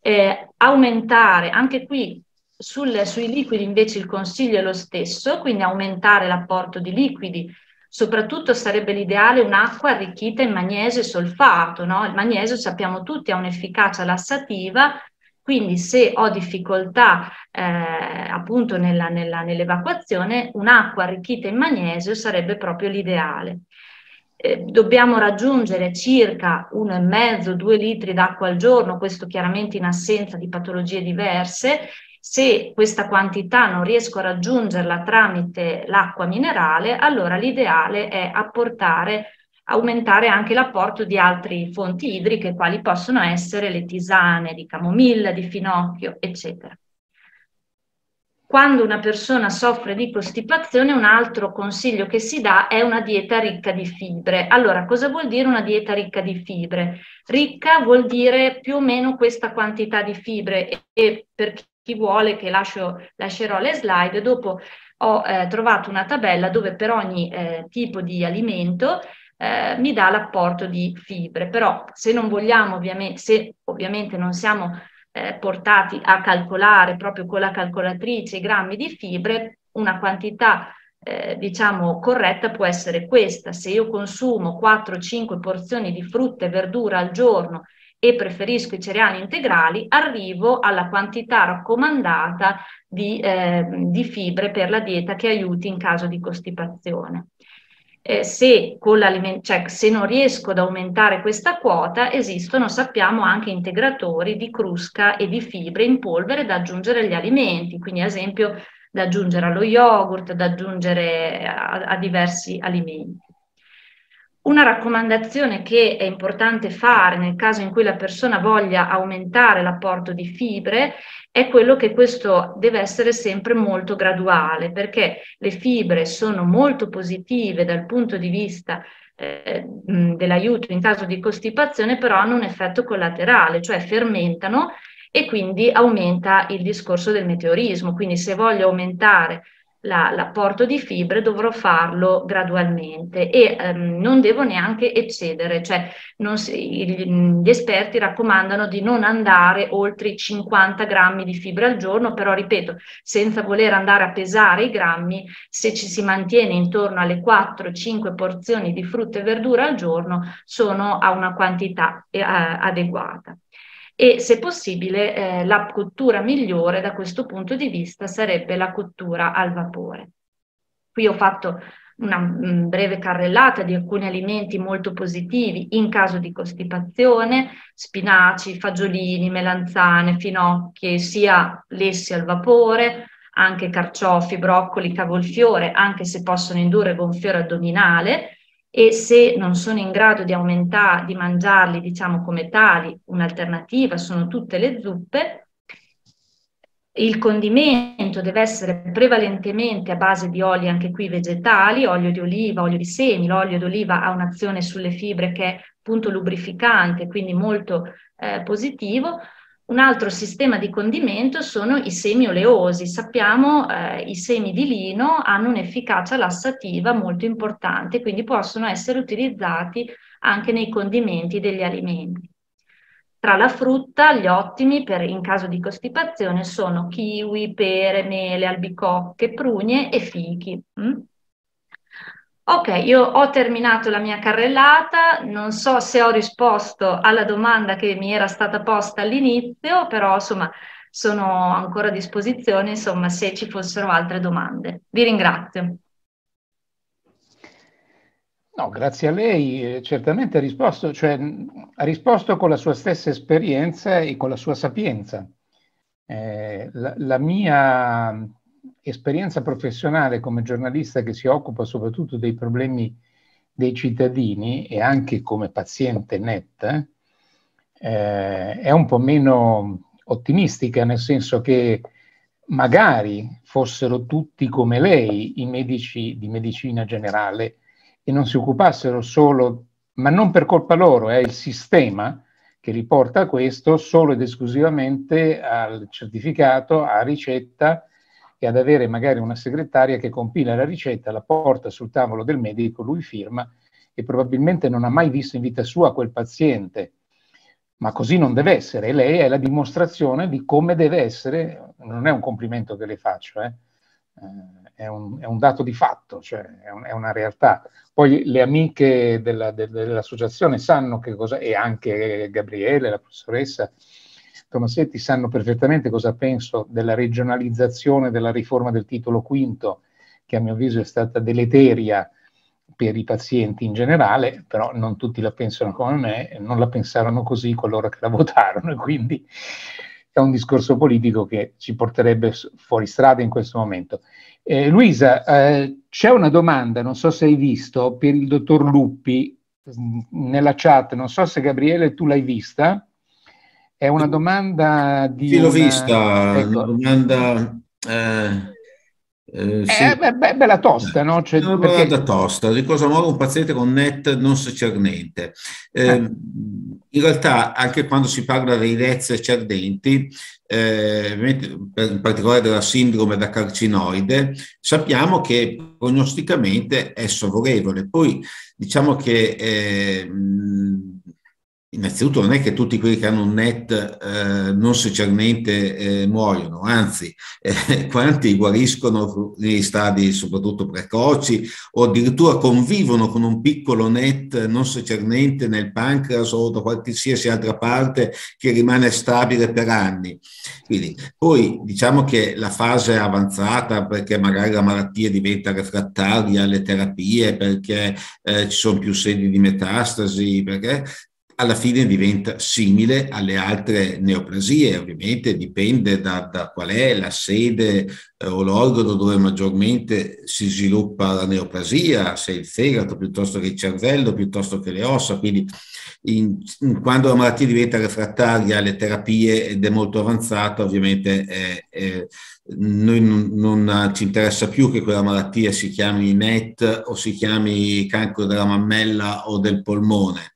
Eh, aumentare anche qui sul, sui liquidi invece il consiglio è lo stesso, quindi aumentare l'apporto di liquidi. Soprattutto sarebbe l'ideale un'acqua arricchita in magnesio e solfato. No? Il magnesio sappiamo tutti ha un'efficacia lassativa, quindi se ho difficoltà eh, appunto nella, nella, nell'evacuazione, un'acqua arricchita in magnesio sarebbe proprio l'ideale. Eh, dobbiamo raggiungere circa 1,5-2 litri d'acqua al giorno, questo chiaramente in assenza di patologie diverse, se questa quantità non riesco a raggiungerla tramite l'acqua minerale, allora l'ideale è apportare, aumentare anche l'apporto di altre fonti idriche, quali possono essere le tisane di camomilla, di finocchio, eccetera. Quando una persona soffre di costipazione, un altro consiglio che si dà è una dieta ricca di fibre. Allora, cosa vuol dire una dieta ricca di fibre? Ricca vuol dire più o meno questa quantità di fibre e per chi chi vuole che lascio, lascerò le slide, dopo ho eh, trovato una tabella dove per ogni eh, tipo di alimento eh, mi dà l'apporto di fibre, però se non vogliamo, ovviamente, se ovviamente non siamo eh, portati a calcolare proprio con la calcolatrice i grammi di fibre, una quantità eh, diciamo corretta può essere questa. Se io consumo 4-5 porzioni di frutta e verdura al giorno e preferisco i cereali integrali, arrivo alla quantità raccomandata di, eh, di fibre per la dieta che aiuti in caso di costipazione. Eh, se, cioè, se, non riesco ad aumentare questa quota, esistono, sappiamo, anche integratori di crusca e di fibre in polvere da aggiungere agli alimenti, quindi ad esempio da aggiungere allo yogurt, da aggiungere a, a diversi alimenti. Una raccomandazione che è importante fare nel caso in cui la persona voglia aumentare l'apporto di fibre è quello che questo deve essere sempre molto graduale, perché le fibre sono molto positive dal punto di vista eh, dell'aiuto in caso di costipazione, però hanno un effetto collaterale, cioè fermentano e quindi aumenta il discorso del meteorismo. Quindi se voglio aumentare la, l'apporto di fibre dovrò farlo gradualmente e ehm, non devo neanche eccedere, cioè si, gli, gli esperti raccomandano di non andare oltre i 50 grammi di fibre al giorno, però ripeto, senza voler andare a pesare i grammi, se ci si mantiene intorno alle 4-5 porzioni di frutta e verdura al giorno, sono a una quantità eh, adeguata e se possibile eh, la cottura migliore da questo punto di vista sarebbe la cottura al vapore. Qui ho fatto una mm, breve carrellata di alcuni alimenti molto positivi in caso di costipazione, spinaci, fagiolini, melanzane, finocchie, sia lessi al vapore, anche carciofi, broccoli, cavolfiore, anche se possono indurre gonfiore addominale, e se non sono in grado di aumentare, di mangiarli, diciamo come tali, un'alternativa sono tutte le zuppe, il condimento deve essere prevalentemente a base di oli, anche qui vegetali, olio di oliva, olio di semi. L'olio d'oliva ha un'azione sulle fibre che è appunto lubrificante, quindi molto eh, positivo. Un altro sistema di condimento sono i semi oleosi. Sappiamo che eh, i semi di lino hanno un'efficacia lassativa molto importante, quindi possono essere utilizzati anche nei condimenti degli alimenti. Tra la frutta, gli ottimi per, in caso di costipazione sono kiwi, pere, mele, albicocche, prugne e fichi. Mm? Ok, io ho terminato la mia carrellata, non so se ho risposto alla domanda che mi era stata posta all'inizio, però insomma sono ancora a disposizione insomma, se ci fossero altre domande. Vi ringrazio.
No, grazie a lei, eh, certamente ha risposto, cioè, ha risposto con la sua stessa esperienza e con la sua sapienza. Eh, la, la mia esperienza professionale come giornalista che si occupa soprattutto dei problemi dei cittadini e anche come paziente net, eh, è un po' meno ottimistica, nel senso che magari fossero tutti come lei i medici di medicina generale e non si occupassero solo, ma non per colpa loro, è il sistema che riporta questo solo ed esclusivamente al certificato, a ricetta e ad avere magari una segretaria che compila la ricetta, la porta sul tavolo del medico, lui firma e probabilmente non ha mai visto in vita sua quel paziente. Ma così non deve essere, lei è la dimostrazione di come deve essere, non è un complimento che le faccio, eh. eh? È un, è, un, dato di fatto, cioè è, un, è una realtà. Poi le amiche della, de, dell'associazione sanno che cosa, e anche Gabriele, la professoressa, Tomasetti sanno perfettamente cosa penso della regionalizzazione della riforma del titolo quinto, che a mio avviso è stata deleteria per i pazienti in generale, però non tutti la pensano come me, non la pensarono così coloro che la votarono, e quindi è un discorso politico che ci porterebbe fuori strada in questo momento. Eh, Luisa, eh, c'è una domanda, non so se hai visto, per il dottor Luppi nella chat, non so se Gabriele tu l'hai vista. È una domanda di... Sì, l'ho una... vista,
ecco. una domanda... Eh, eh, eh sì. eh,
beh, bella tosta, no? Cioè, una perché... domanda
tosta, di cosa muove un paziente con NET non secernente? Eh, eh. In realtà, anche quando si parla dei NET secerdenti, in particolare della sindrome da carcinoide, sappiamo che prognosticamente è sfavorevole. Poi, diciamo che Innanzitutto non è che tutti quelli che hanno un net eh, non socialmente eh, muoiono, anzi eh, quanti guariscono negli stadi soprattutto precoci o addirittura convivono con un piccolo net non socialmente nel pancreas o da qualsiasi altra parte che rimane stabile per anni. Quindi, poi diciamo che la fase avanzata perché magari la malattia diventa refrattaria alle terapie, perché eh, ci sono più segni di metastasi, perché alla fine diventa simile alle altre neoplasie, ovviamente dipende da, da qual è la sede eh, o l'organo dove maggiormente si sviluppa la neoplasia, se il fegato piuttosto che il cervello, piuttosto che le ossa, quindi in, in, quando la malattia diventa refrattaria alle terapie ed è molto avanzata, ovviamente eh, eh, noi non, non, ci interessa più che quella malattia si chiami NET o si chiami cancro della mammella o del polmone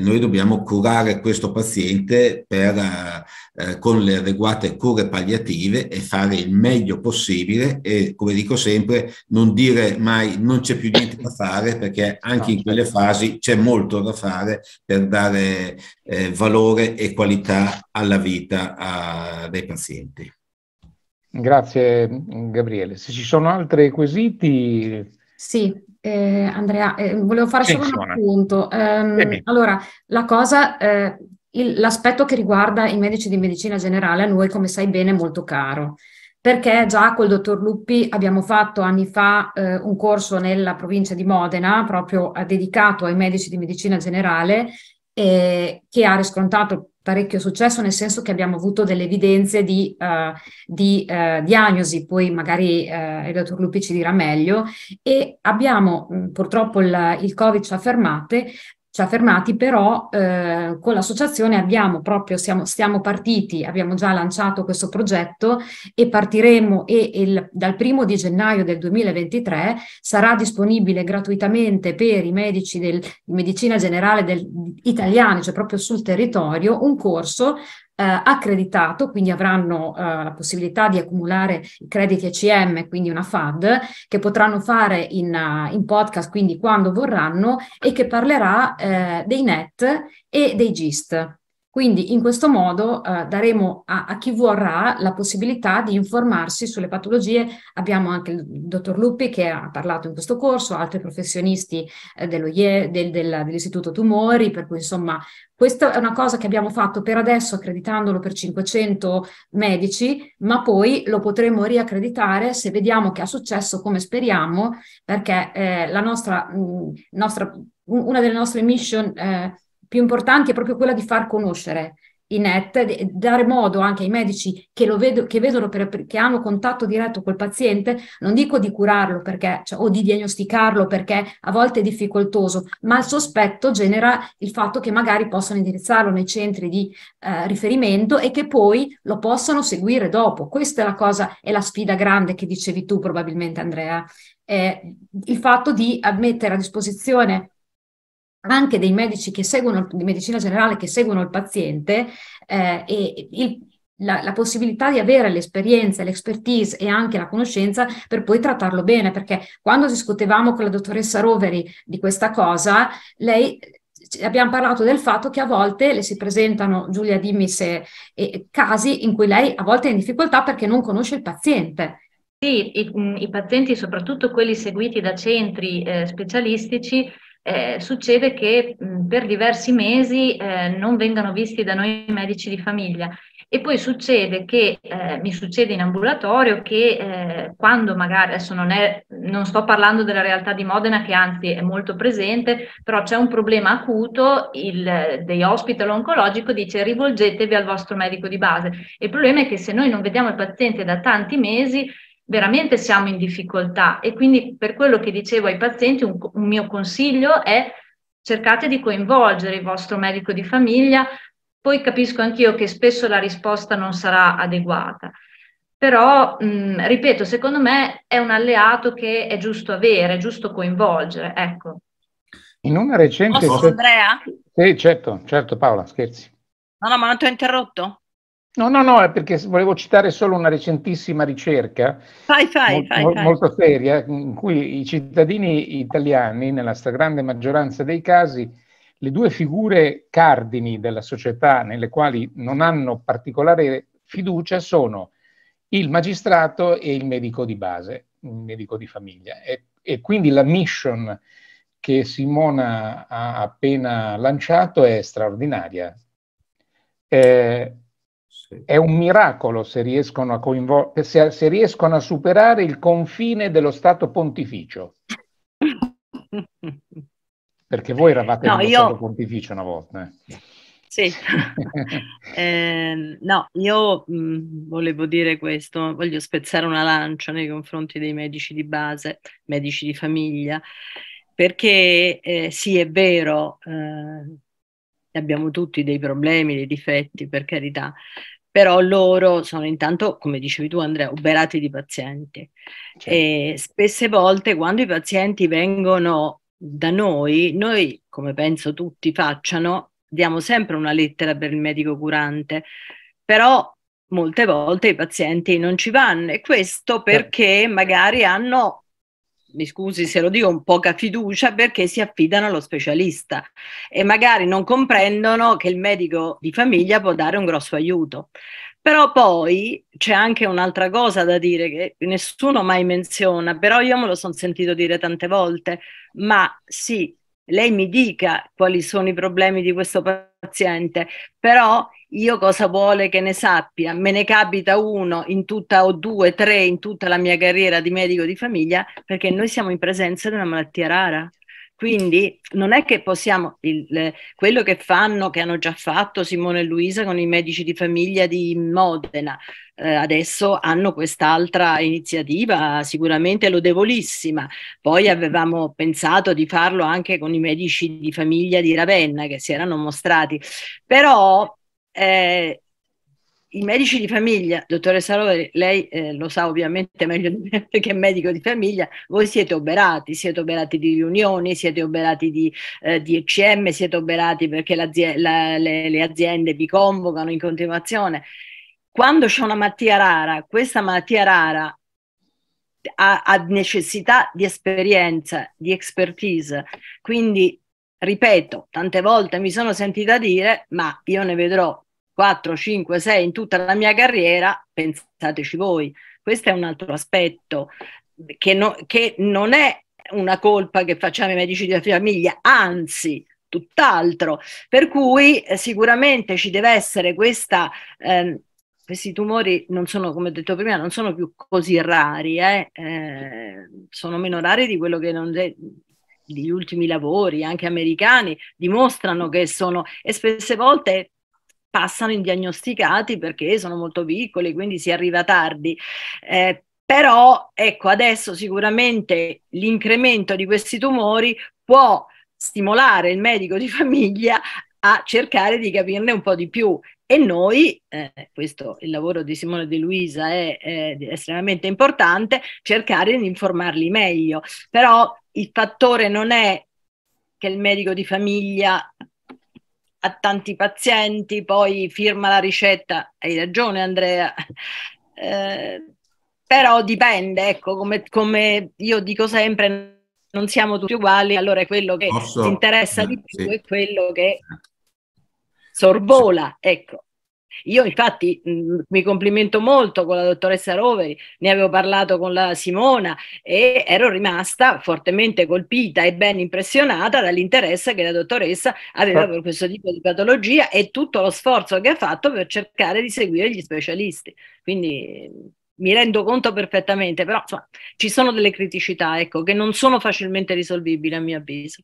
noi dobbiamo curare questo paziente per, eh, eh, con le adeguate cure palliative e fare il meglio possibile e come dico sempre non dire mai non c'è più niente da fare perché anche in quelle fasi c'è molto da fare per dare eh, valore e qualità alla vita a, dei pazienti.
Grazie Gabriele. Se ci sono altri quesiti...
Sì, eh, Andrea, eh, volevo fare solo un appunto. Um, allora, la cosa, eh, il, l'aspetto che riguarda i medici di medicina generale a noi, come sai bene, è molto caro. Perché già col dottor Luppi abbiamo fatto anni fa eh, un corso nella provincia di Modena, proprio eh, dedicato ai medici di medicina generale, eh, che ha riscontrato parecchio successo, nel senso che abbiamo avuto delle evidenze di, uh, di uh, diagnosi, poi magari uh, il dottor Lupi ci dirà meglio, e abbiamo, mh, purtroppo il, il Covid ci ha fermate, ci ha fermati, però eh, con l'associazione abbiamo proprio, siamo, siamo partiti, abbiamo già lanciato questo progetto e partiremo e, il, dal primo di gennaio del 2023 sarà disponibile gratuitamente per i medici del, di medicina generale del, italiani, cioè proprio sul territorio, un corso eh, accreditato, quindi avranno eh, la possibilità di accumulare i crediti ECM, quindi una FAD, che potranno fare in, eh, in podcast, quindi quando vorranno, e che parlerà dei NET e dei GIST. Quindi in questo modo eh, daremo a, a, chi vorrà la possibilità di informarsi sulle patologie. Abbiamo anche il dottor Luppi che ha parlato in questo corso, altri professionisti eh, IE, del, del, dell'Istituto Tumori, per cui insomma questa è una cosa che abbiamo fatto per adesso accreditandolo per 500 medici, ma poi lo potremo riaccreditare se vediamo che ha successo come speriamo, perché eh, la nostra, mh, mm, nostra, una delle nostre mission... Eh, più importanti è proprio quella di far conoscere i NET, dare modo anche ai medici che, lo vedo, che vedono, per, che hanno contatto diretto col paziente, non dico di curarlo perché, cioè, o di diagnosticarlo perché a volte è difficoltoso, ma il sospetto genera il fatto che magari possano indirizzarlo nei centri di eh, riferimento e che poi lo possano seguire dopo. Questa è la cosa, è la sfida grande che dicevi tu probabilmente Andrea, eh, il fatto di mettere a disposizione anche dei medici che seguono, di medicina generale che seguono il paziente eh, e il, la, la, possibilità di avere l'esperienza, l'expertise e anche la conoscenza per poi trattarlo bene, perché quando discutevamo con la dottoressa Roveri di questa cosa, lei abbiamo parlato del fatto che a volte le si presentano, Giulia dimmi se, eh, casi in cui lei a volte è in difficoltà perché non conosce il paziente. Sì,
i, i pazienti, soprattutto quelli seguiti da centri eh, specialistici, eh, succede che mh, mm, per diversi mesi eh, non vengano visti da noi medici di famiglia e poi succede che eh, mi succede in ambulatorio che eh, quando magari adesso non, è, non sto parlando della realtà di Modena che anzi è molto presente, però c'è un problema acuto, il dei hospital oncologico dice rivolgetevi al vostro medico di base. Il problema è che se noi non vediamo il paziente da tanti mesi veramente siamo in difficoltà e quindi per quello che dicevo ai pazienti un, un mio consiglio è cercate di coinvolgere il vostro medico di famiglia, poi capisco anch'io che spesso la risposta non sarà adeguata. Però, mh, ripeto, secondo me è un alleato che è giusto avere, è giusto coinvolgere, ecco.
In
una recente... Posso, Andrea? Sì, certo, certo Paola, scherzi.
No, no, ma non ti ho interrotto?
No, no, no, è perché volevo citare solo una recentissima ricerca fai, fai, fai, molto, molto seria in cui i cittadini italiani, nella stragrande maggioranza dei casi, le due figure cardini della società nelle quali non hanno particolare fiducia sono il magistrato e il medico di base, il medico di famiglia. E, e quindi la mission che Simona ha appena lanciato è straordinaria. Eh, è un miracolo se riescono a, coinvol- se, se riescono a superare il confine dello Stato pontificio. Perché voi eravate no, io... Stato pontificio una volta. Eh.
Sì, eh, no, io mh, mm, volevo dire questo, voglio spezzare una lancia nei confronti dei medici di base, medici di famiglia, perché eh, sì, è vero, eh, abbiamo tutti dei problemi, dei difetti, per carità, però loro sono intanto, come dicevi tu Andrea, uberati di pazienti. Certo. E spesse volte quando i pazienti vengono da noi, noi, come penso tutti facciano, diamo sempre una lettera per il medico curante, però molte volte i pazienti non ci vanno e questo certo. perché magari hanno mi scusi se lo dico, con poca fiducia perché si affidano allo specialista e magari non comprendono che il medico di famiglia può dare un grosso aiuto. Però poi c'è anche un'altra cosa da dire che nessuno mai menziona, però io me lo sono sentito dire tante volte, ma sì, lei mi dica quali sono i problemi di questo paziente, però io cosa vuole che ne sappia, me ne capita uno in tutta o due, tre in tutta la mia carriera di medico di famiglia, perché noi siamo in presenza di una malattia rara. Quindi non è che possiamo, il, quello che fanno, che hanno già fatto Simone e Luisa con i medici di famiglia di Modena, eh, adesso hanno quest'altra iniziativa sicuramente lodevolissima. Poi avevamo pensato di farlo anche con i medici di famiglia di Ravenna che si erano mostrati, però eh, i medici di famiglia, dottoressa Roveri, lei eh, lo sa ovviamente meglio di me perché è medico di famiglia, voi siete oberati, siete oberati di riunioni, siete oberati di, eh, di ECM, siete oberati perché la, le, le, aziende vi convocano in continuazione. Quando c'è una malattia rara, questa malattia rara ha, ha necessità di esperienza, di expertise, quindi ripeto, tante volte mi sono sentita dire, ma io ne vedrò 4, 5, 6 in tutta la mia carriera, pensateci voi. Questo è un altro aspetto che, no, che non è una colpa che facciamo i medici di famiglia, anzi, tutt'altro. Per cui eh, sicuramente ci deve essere questa. Eh, questi tumori non sono, come ho detto prima, non sono più così rari, eh? Ehm, sono meno rari di quello che non, gli ultimi lavori, anche americani, dimostrano che sono, e spesse volte passano indiagnosticati perché sono molto piccoli, quindi si arriva tardi. Eh, però ecco, adesso sicuramente l'incremento di questi tumori può stimolare il medico di famiglia a cercare di capirne un po' di più. E noi, eh, questo il lavoro di Simone De Luisa è, è estremamente importante, cercare di informarli meglio. Però il fattore non è che il medico di famiglia a tanti pazienti, poi firma la ricetta, hai ragione Andrea, eh, però dipende, ecco, come, come, io dico sempre, non siamo tutti uguali, allora è quello che Posso... ti interessa di più sì. è quello che sorvola, ecco. Io infatti mh, mm, mi complimento molto con la dottoressa Roveri, ne avevo parlato con la Simona e ero rimasta fortemente colpita e ben impressionata dall'interesse che la dottoressa aveva certo. per questo tipo di patologia e tutto lo sforzo che ha fatto per cercare di seguire gli specialisti. Quindi mm, mi rendo conto perfettamente, però insomma, ci sono delle criticità ecco, che non sono facilmente risolvibili a mio avviso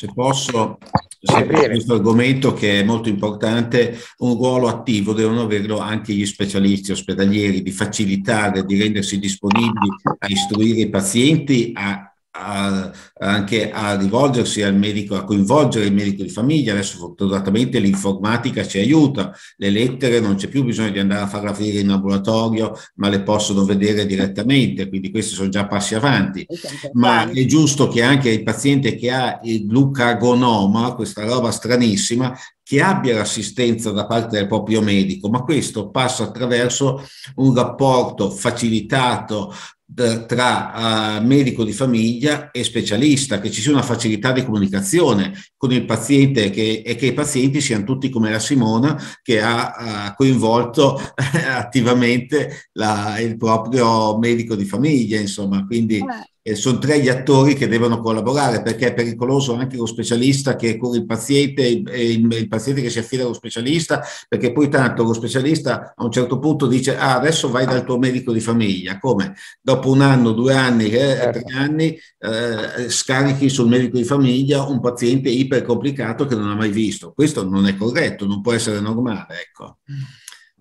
se posso, se su questo argomento che è molto importante, un ruolo attivo devono averlo anche gli specialisti ospedalieri, di facilitare, di rendersi disponibili a istruire i pazienti, a a, anche a rivolgersi al medico, a coinvolgere il medico di famiglia. Adesso fortunatamente l'informatica ci aiuta, le lettere non c'è più bisogno di andare a farla aprire in laboratorio, ma le possono vedere direttamente, quindi questi sono già passi avanti. Ma è giusto che anche il paziente che ha il glucagonoma, questa roba stranissima, che abbia l'assistenza da parte del proprio medico, ma questo passa attraverso un rapporto facilitato, tra medico di famiglia e specialista, che ci sia una facilità di comunicazione con il paziente che, e che i pazienti siano tutti come la Simona che ha, coinvolto attivamente la, il proprio medico di famiglia, insomma, quindi Vabbè. Eh, eh, sono tre gli attori che devono collaborare perché è pericoloso anche lo specialista che cura il paziente e il, il, paziente che si affida allo specialista perché poi tanto lo specialista a un certo punto dice ah adesso vai dal tuo medico di famiglia come dopo un anno, due anni, eh, certo. tre anni eh, scarichi sul medico di famiglia un paziente ipercomplicato che non ha mai visto questo non è corretto, non può essere normale ecco.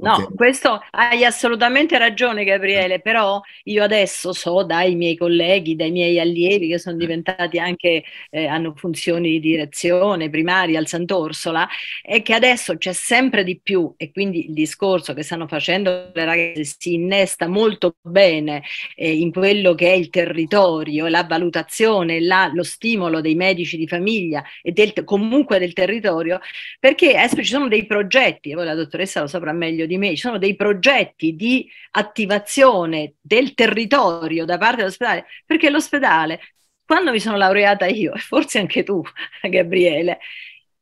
No, okay. questo hai assolutamente ragione Gabriele, però io adesso so dai miei colleghi, dai miei allievi che sono mm. diventati anche, eh, hanno funzioni di direzione primaria al Sant'Orsola, è che adesso c'è sempre di più e quindi il discorso che stanno facendo le ragazze si innesta molto bene eh, in quello che è il territorio, la valutazione, la, lo stimolo dei medici di famiglia e del, comunque del territorio, perché adesso eh, ci sono dei progetti, e voi la dottoressa lo saprà meglio di me, ci sono dei progetti di attivazione del territorio da parte dell'ospedale, perché l'ospedale, quando mi sono laureata io, e forse anche tu, Gabriele,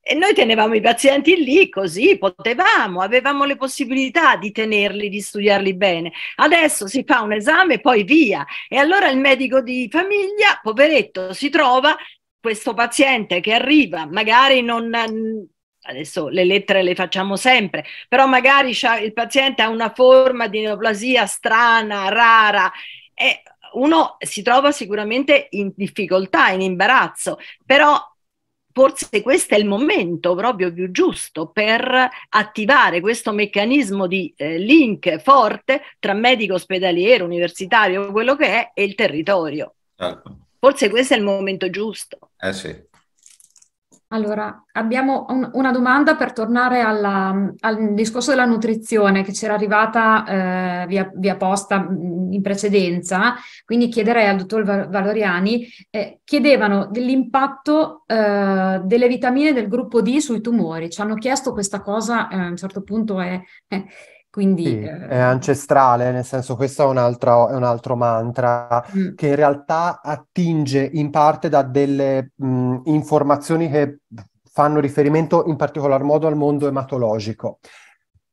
e noi tenevamo i pazienti lì così, potevamo, avevamo le possibilità di tenerli, di studiarli bene. Adesso si fa un esame e poi via. E allora il medico di famiglia, poveretto, si trova questo paziente che arriva, magari non adesso le lettere le facciamo sempre, però magari il paziente ha una forma di neoplasia strana, rara, e uno si trova sicuramente in difficoltà, in imbarazzo, però forse questo è il momento proprio più giusto per attivare questo meccanismo di eh, link forte tra medico ospedaliero, universitario, quello che è,
e il territorio. Certo. Forse questo è il momento giusto. Eh sì. Allora, abbiamo un, una domanda per tornare alla, al discorso della nutrizione che c'era arrivata eh, via, via, posta mm, in precedenza, quindi chiederei al dottor Valoriani, eh, chiedevano dell'impatto eh, delle vitamine del gruppo D sui tumori, ci hanno chiesto questa cosa, eh, a un certo punto è eh, quindi, sì, eh... è
ancestrale, nel senso questo è un altro, è un altro mantra mm. che in realtà attinge in parte da delle mh, mm, informazioni che fanno riferimento in particolar modo al mondo ematologico.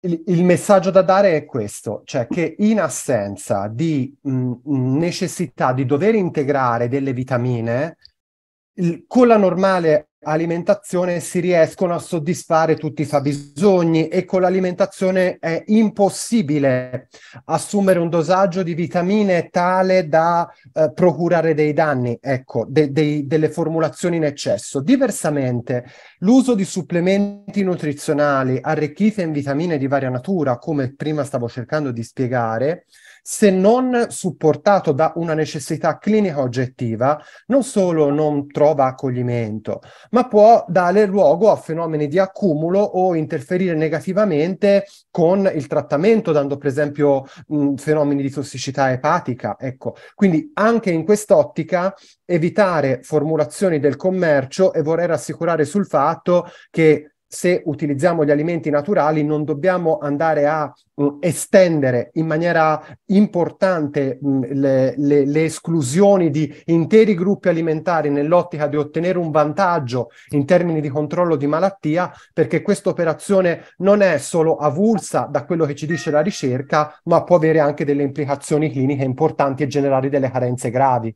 Il, il messaggio da dare è questo, cioè che in assenza di mh, mm, necessità di dover integrare delle vitamine, il, con la normale alimentazione si riescono a soddisfare tutti i fabbisogni e con l'alimentazione è impossibile assumere un dosaggio di vitamine tale da eh, procurare dei danni, ecco, de- de- delle formulazioni in eccesso. Diversamente, l'uso di supplementi nutrizionali arricchiti in vitamine di varia natura, come prima stavo cercando di spiegare, se non supportato da una necessità clinica oggettiva, non solo non trova accoglimento, ma può dare luogo a fenomeni di accumulo o interferire negativamente con il trattamento, dando per esempio mh, fenomeni di tossicità epatica. Ecco, quindi anche in quest'ottica evitare formulazioni del commercio e vorrei rassicurare sul fatto che se utilizziamo gli alimenti naturali non dobbiamo andare a mh, mm, estendere in maniera importante mh, mm, le, le, le, esclusioni di interi gruppi alimentari nell'ottica di ottenere un vantaggio in termini di controllo di malattia, perché questa operazione non è solo avulsa da quello che ci dice la ricerca, ma può avere anche delle implicazioni cliniche importanti e generare delle carenze gravi.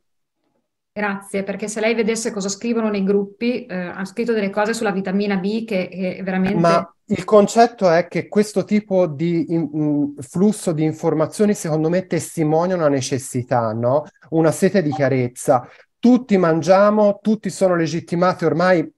Grazie, perché se lei vedesse cosa scrivono nei gruppi, eh, ha scritto delle cose sulla vitamina B che, che veramente... Ma
il concetto è che questo tipo di in, mm, flusso di informazioni, secondo me, testimonia una necessità, no? Una sete di chiarezza. Tutti mangiamo, tutti sono legittimati ormai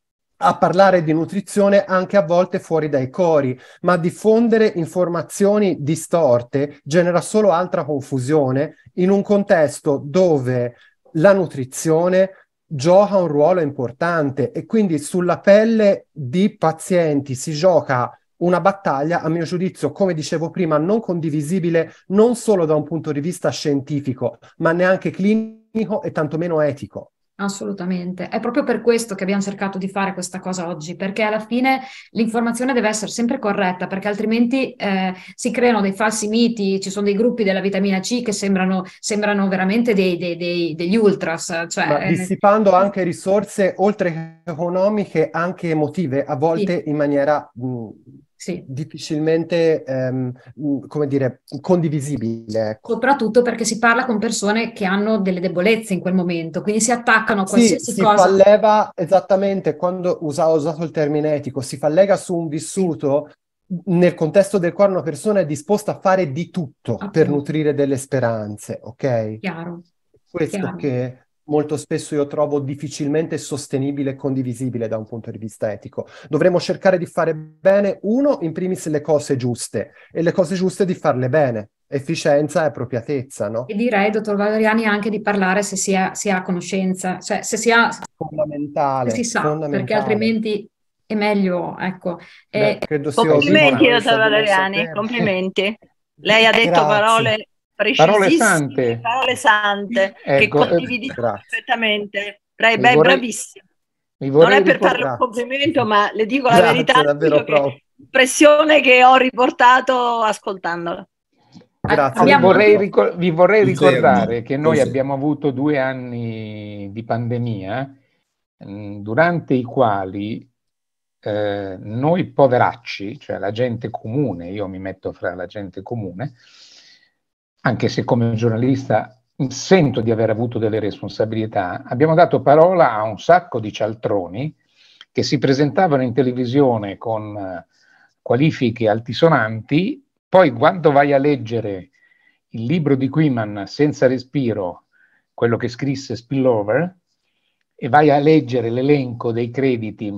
a parlare di nutrizione anche a volte fuori dai cori, ma diffondere informazioni distorte genera solo altra confusione in un contesto dove la nutrizione gioca un ruolo importante e quindi sulla pelle di pazienti si gioca una battaglia, a mio giudizio, come dicevo prima, non condivisibile non solo da un punto di vista scientifico, ma neanche clinico e tantomeno etico.
Assolutamente, è proprio per questo che abbiamo cercato di fare questa cosa oggi, perché alla fine l'informazione deve essere sempre corretta, perché altrimenti eh, si creano dei falsi miti, ci sono dei gruppi della vitamina C che sembrano, sembrano veramente dei, dei, dei, degli ultras. Cioè, eh,
dissipando eh, anche risorse, oltre che economiche, anche emotive, a volte sì. in maniera mh, sì. difficilmente, ehm, come dire, condivisibile. Ecco.
Soprattutto perché si parla con persone che hanno delle debolezze in quel momento, quindi si attaccano a qualsiasi sì, cosa. Si fa
leva, esattamente, quando usa, ho usato il termine etico, si fa lega su un vissuto nel contesto del quale una persona è disposta a fare di tutto ah, per nutrire delle speranze, ok? Chiaro. Questo chiaro. che molto spesso io trovo difficilmente sostenibile e condivisibile da un punto di vista etico. Dovremmo cercare di fare bene, uno, in primis le cose giuste e le cose giuste di farle bene, efficienza e appropriatezza, no?
E direi, dottor Valeriani, anche di parlare se si ha, si ha conoscenza, cioè se si ha...
Fondamentale, se si sa, fondamentale. perché altrimenti
è meglio, ecco. Beh, e, complimenti, dottor Valeriani,
complimenti. Lei ha detto Grazie. parole Parole sante. Parole sante ecco, che eh, condividi perfettamente. Bra- beh, vorrei, bravissimo.
Non è per fare un
complimento, ma le dico Grazie, la verità.
Davvero, che
l'impressione che ho riportato ascoltandola.
Grazie. Vi vorrei, ricor- vi vorrei ricordare che noi abbiamo avuto due anni di pandemia mm, durante i quali eh, noi poveracci, cioè la gente comune, io mi metto fra la gente comune, anche se come giornalista sento di aver avuto delle responsabilità, abbiamo dato parola a un sacco di cialtroni che si presentavano in televisione con eh, qualifiche altisonanti, poi quando vai a leggere il libro di Quiman senza respiro, quello che scrisse Spillover, e vai a leggere l'elenco dei crediti,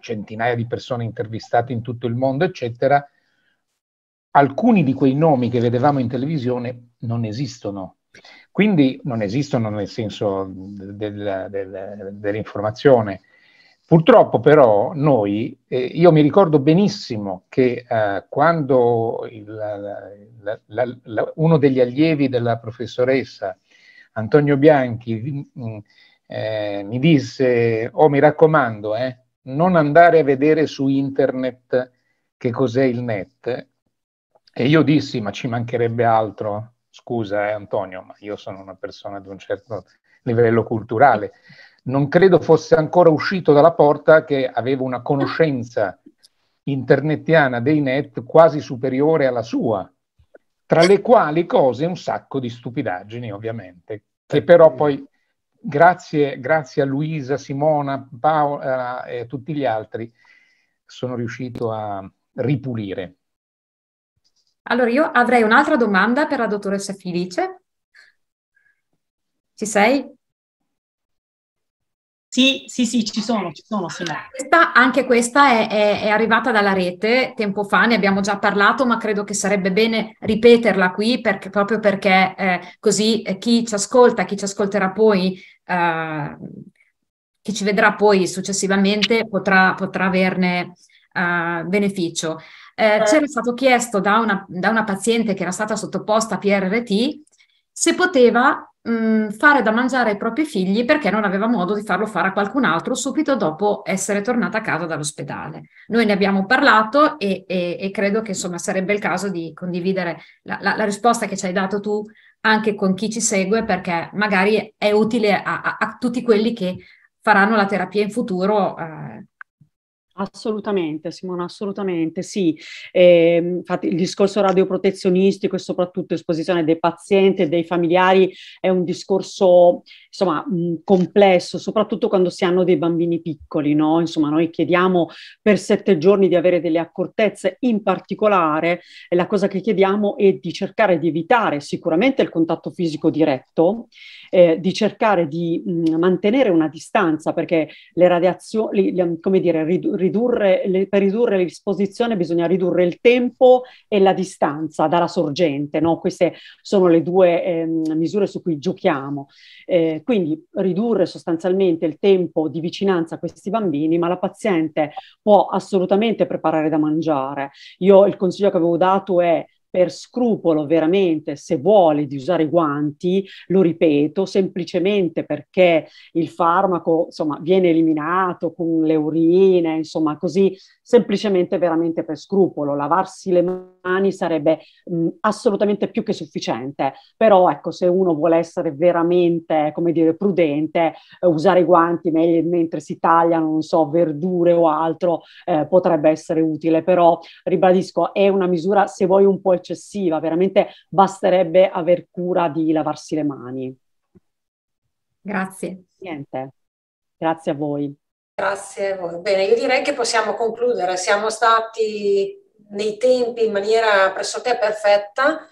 centinaia di persone intervistate in tutto il mondo, eccetera, alcuni di quei nomi che vedevamo in televisione non esistono. Quindi non esistono nel senso del, del, dell'informazione. Purtroppo però noi, eh, io mi ricordo benissimo che eh, quando il, la, la, la, uno degli allievi della professoressa Antonio Bianchi mh, mm, eh, mi disse, oh mi raccomando, eh, non andare a vedere su internet che cos'è il net, e io dissi, ma ci mancherebbe altro, scusa eh, Antonio, ma io sono una persona di un certo livello culturale, non credo fosse ancora uscito dalla porta che avevo una conoscenza internetiana dei net quasi superiore alla sua, tra le quali cose un sacco di stupidaggini ovviamente, che però poi grazie, grazie a Luisa, Simona, Paola eh, e eh, tutti gli altri sono riuscito a ripulire.
Allora, io avrei un'altra domanda per la dottoressa Felice. Ci
sei? Sì, sì, sì, ci sono, ci sono. Sì.
Questa, anche questa è, è, è, arrivata dalla rete tempo fa, ne abbiamo già parlato, ma credo che sarebbe bene ripeterla qui perché, proprio perché eh, così eh, chi ci ascolta, chi ci ascolterà poi, eh, chi ci vedrà poi successivamente potrà, potrà averne eh, beneficio. Eh, eh, c'era stato chiesto da una, da una, paziente che era stata sottoposta a PRT se poteva mh, fare da mangiare ai propri figli perché non aveva modo di farlo fare a qualcun altro subito dopo essere tornata a casa dall'ospedale. Noi ne abbiamo parlato e, e, e credo che insomma sarebbe il caso di condividere la, la, la risposta che ci hai dato tu anche con chi ci segue perché magari è utile a, a, a tutti quelli che faranno la terapia in futuro eh,
Assolutamente, Simona, assolutamente sì. Eh, infatti il discorso radioprotezionistico e soprattutto esposizione dei pazienti e dei familiari è un discorso insomma, mh, complesso, soprattutto quando si hanno dei bambini piccoli, no? Insomma, noi chiediamo per sette giorni di avere delle accortezze, in particolare la cosa che chiediamo è di cercare di evitare sicuramente il contatto fisico diretto, eh, di cercare di mh, mantenere una distanza, perché le radiazioni, le, come dire, ridurre, le, per ridurre l'esposizione bisogna ridurre il tempo e la distanza dalla sorgente, no? Queste sono le due eh, misure su cui giochiamo. Eh, quindi ridurre sostanzialmente il tempo di vicinanza a questi bambini, ma la paziente può assolutamente preparare da mangiare. Io il consiglio che avevo dato è per scrupolo veramente se vuole di usare i guanti, lo ripeto, semplicemente perché il farmaco insomma viene eliminato con le urine, insomma così semplicemente veramente per scrupolo. Lavarsi le mani sarebbe mh, assolutamente più che sufficiente, però ecco, se uno vuole essere veramente, come dire, prudente, eh, usare i guanti me- mentre si tagliano, non so, verdure o altro, eh, potrebbe essere utile, però ribadisco, è una misura, se vuoi, un po' eccessiva, veramente basterebbe aver cura di lavarsi le mani. Grazie. Niente. Grazie a voi.
Grazie a voi. Bene, io direi che possiamo concludere. Siamo stati nei tempi in maniera pressoché perfetta.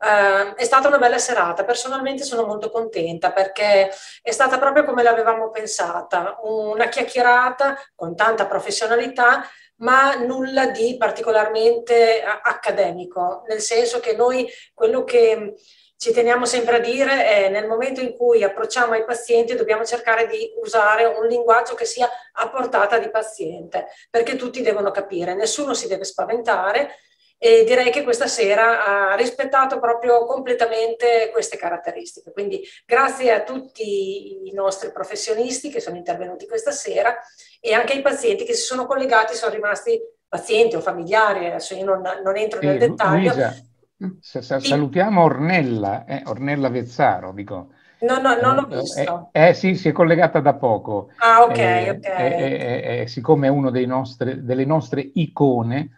Uh, è stata una bella serata, personalmente sono molto contenta perché è stata proprio come l'avevamo pensata, una chiacchierata con tanta professionalità, ma nulla di particolarmente eh, accademico, nel senso che noi quello che ci teniamo sempre a dire eh, nel momento in cui approcciamo ai pazienti dobbiamo cercare di usare un linguaggio che sia a portata di paziente, perché tutti devono capire, nessuno si deve spaventare e direi che questa sera ha rispettato proprio completamente queste caratteristiche. Quindi grazie a tutti i nostri professionisti che sono intervenuti questa sera e anche ai pazienti che si sono collegati, sono rimasti pazienti o familiari, adesso io non, non entro sì, nel dettaglio, Luisa, Mm.
salutiamo Ornella, eh, Ornella Vezzaro, dico.
No, no, non l'ho eh, eh, visto.
Eh, eh, sì, si è collegata da poco. Ah, ok, eh, eh ok. siccome è una delle nostre icone,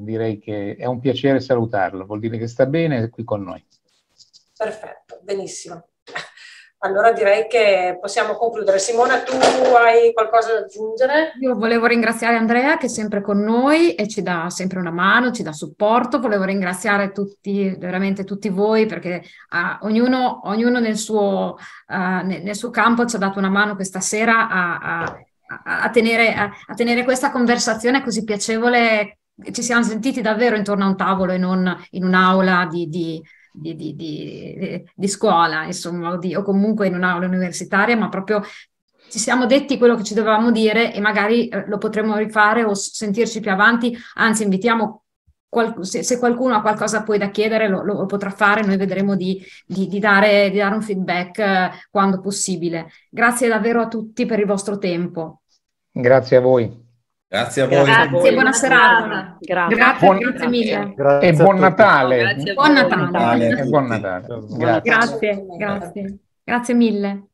direi che è un piacere salutarlo, vuol dire che sta bene, è qui con noi.
Perfetto, benissimo. Allora direi che possiamo concludere. Simona, tu hai qualcosa da
aggiungere? Io volevo ringraziare Andrea che è sempre con noi e ci dà sempre una mano, ci dà supporto. Volevo ringraziare tutti, veramente tutti voi perché uh, ognuno, ognuno nel, suo, uh, nel, suo, campo ci ha dato una mano questa sera a, a, a, tenere, a tenere questa conversazione così piacevole. Ci siamo sentiti davvero intorno a un tavolo e non in un'aula di, di di, di, di, di scuola, insomma, o, o comunque in un'aula universitaria, ma proprio ci siamo detti quello che ci dovevamo dire e magari eh, lo potremo rifare o sentirci più avanti, anzi invitiamo se, se, qualcuno ha qualcosa poi da chiedere lo, lo potrà fare, noi vedremo di, di, di, dare, di dare, un feedback eh, quando possibile. Grazie davvero a tutti per il vostro tempo.
Grazie a voi. Grazie a voi. Grazie,
buona serata.
Grazie, grazie, buon, grazie mille.
Grazie e buon Natale.
Buon Natale. Buon Natale. Buon Natale. Buon Natale. Grazie,
grazie mille.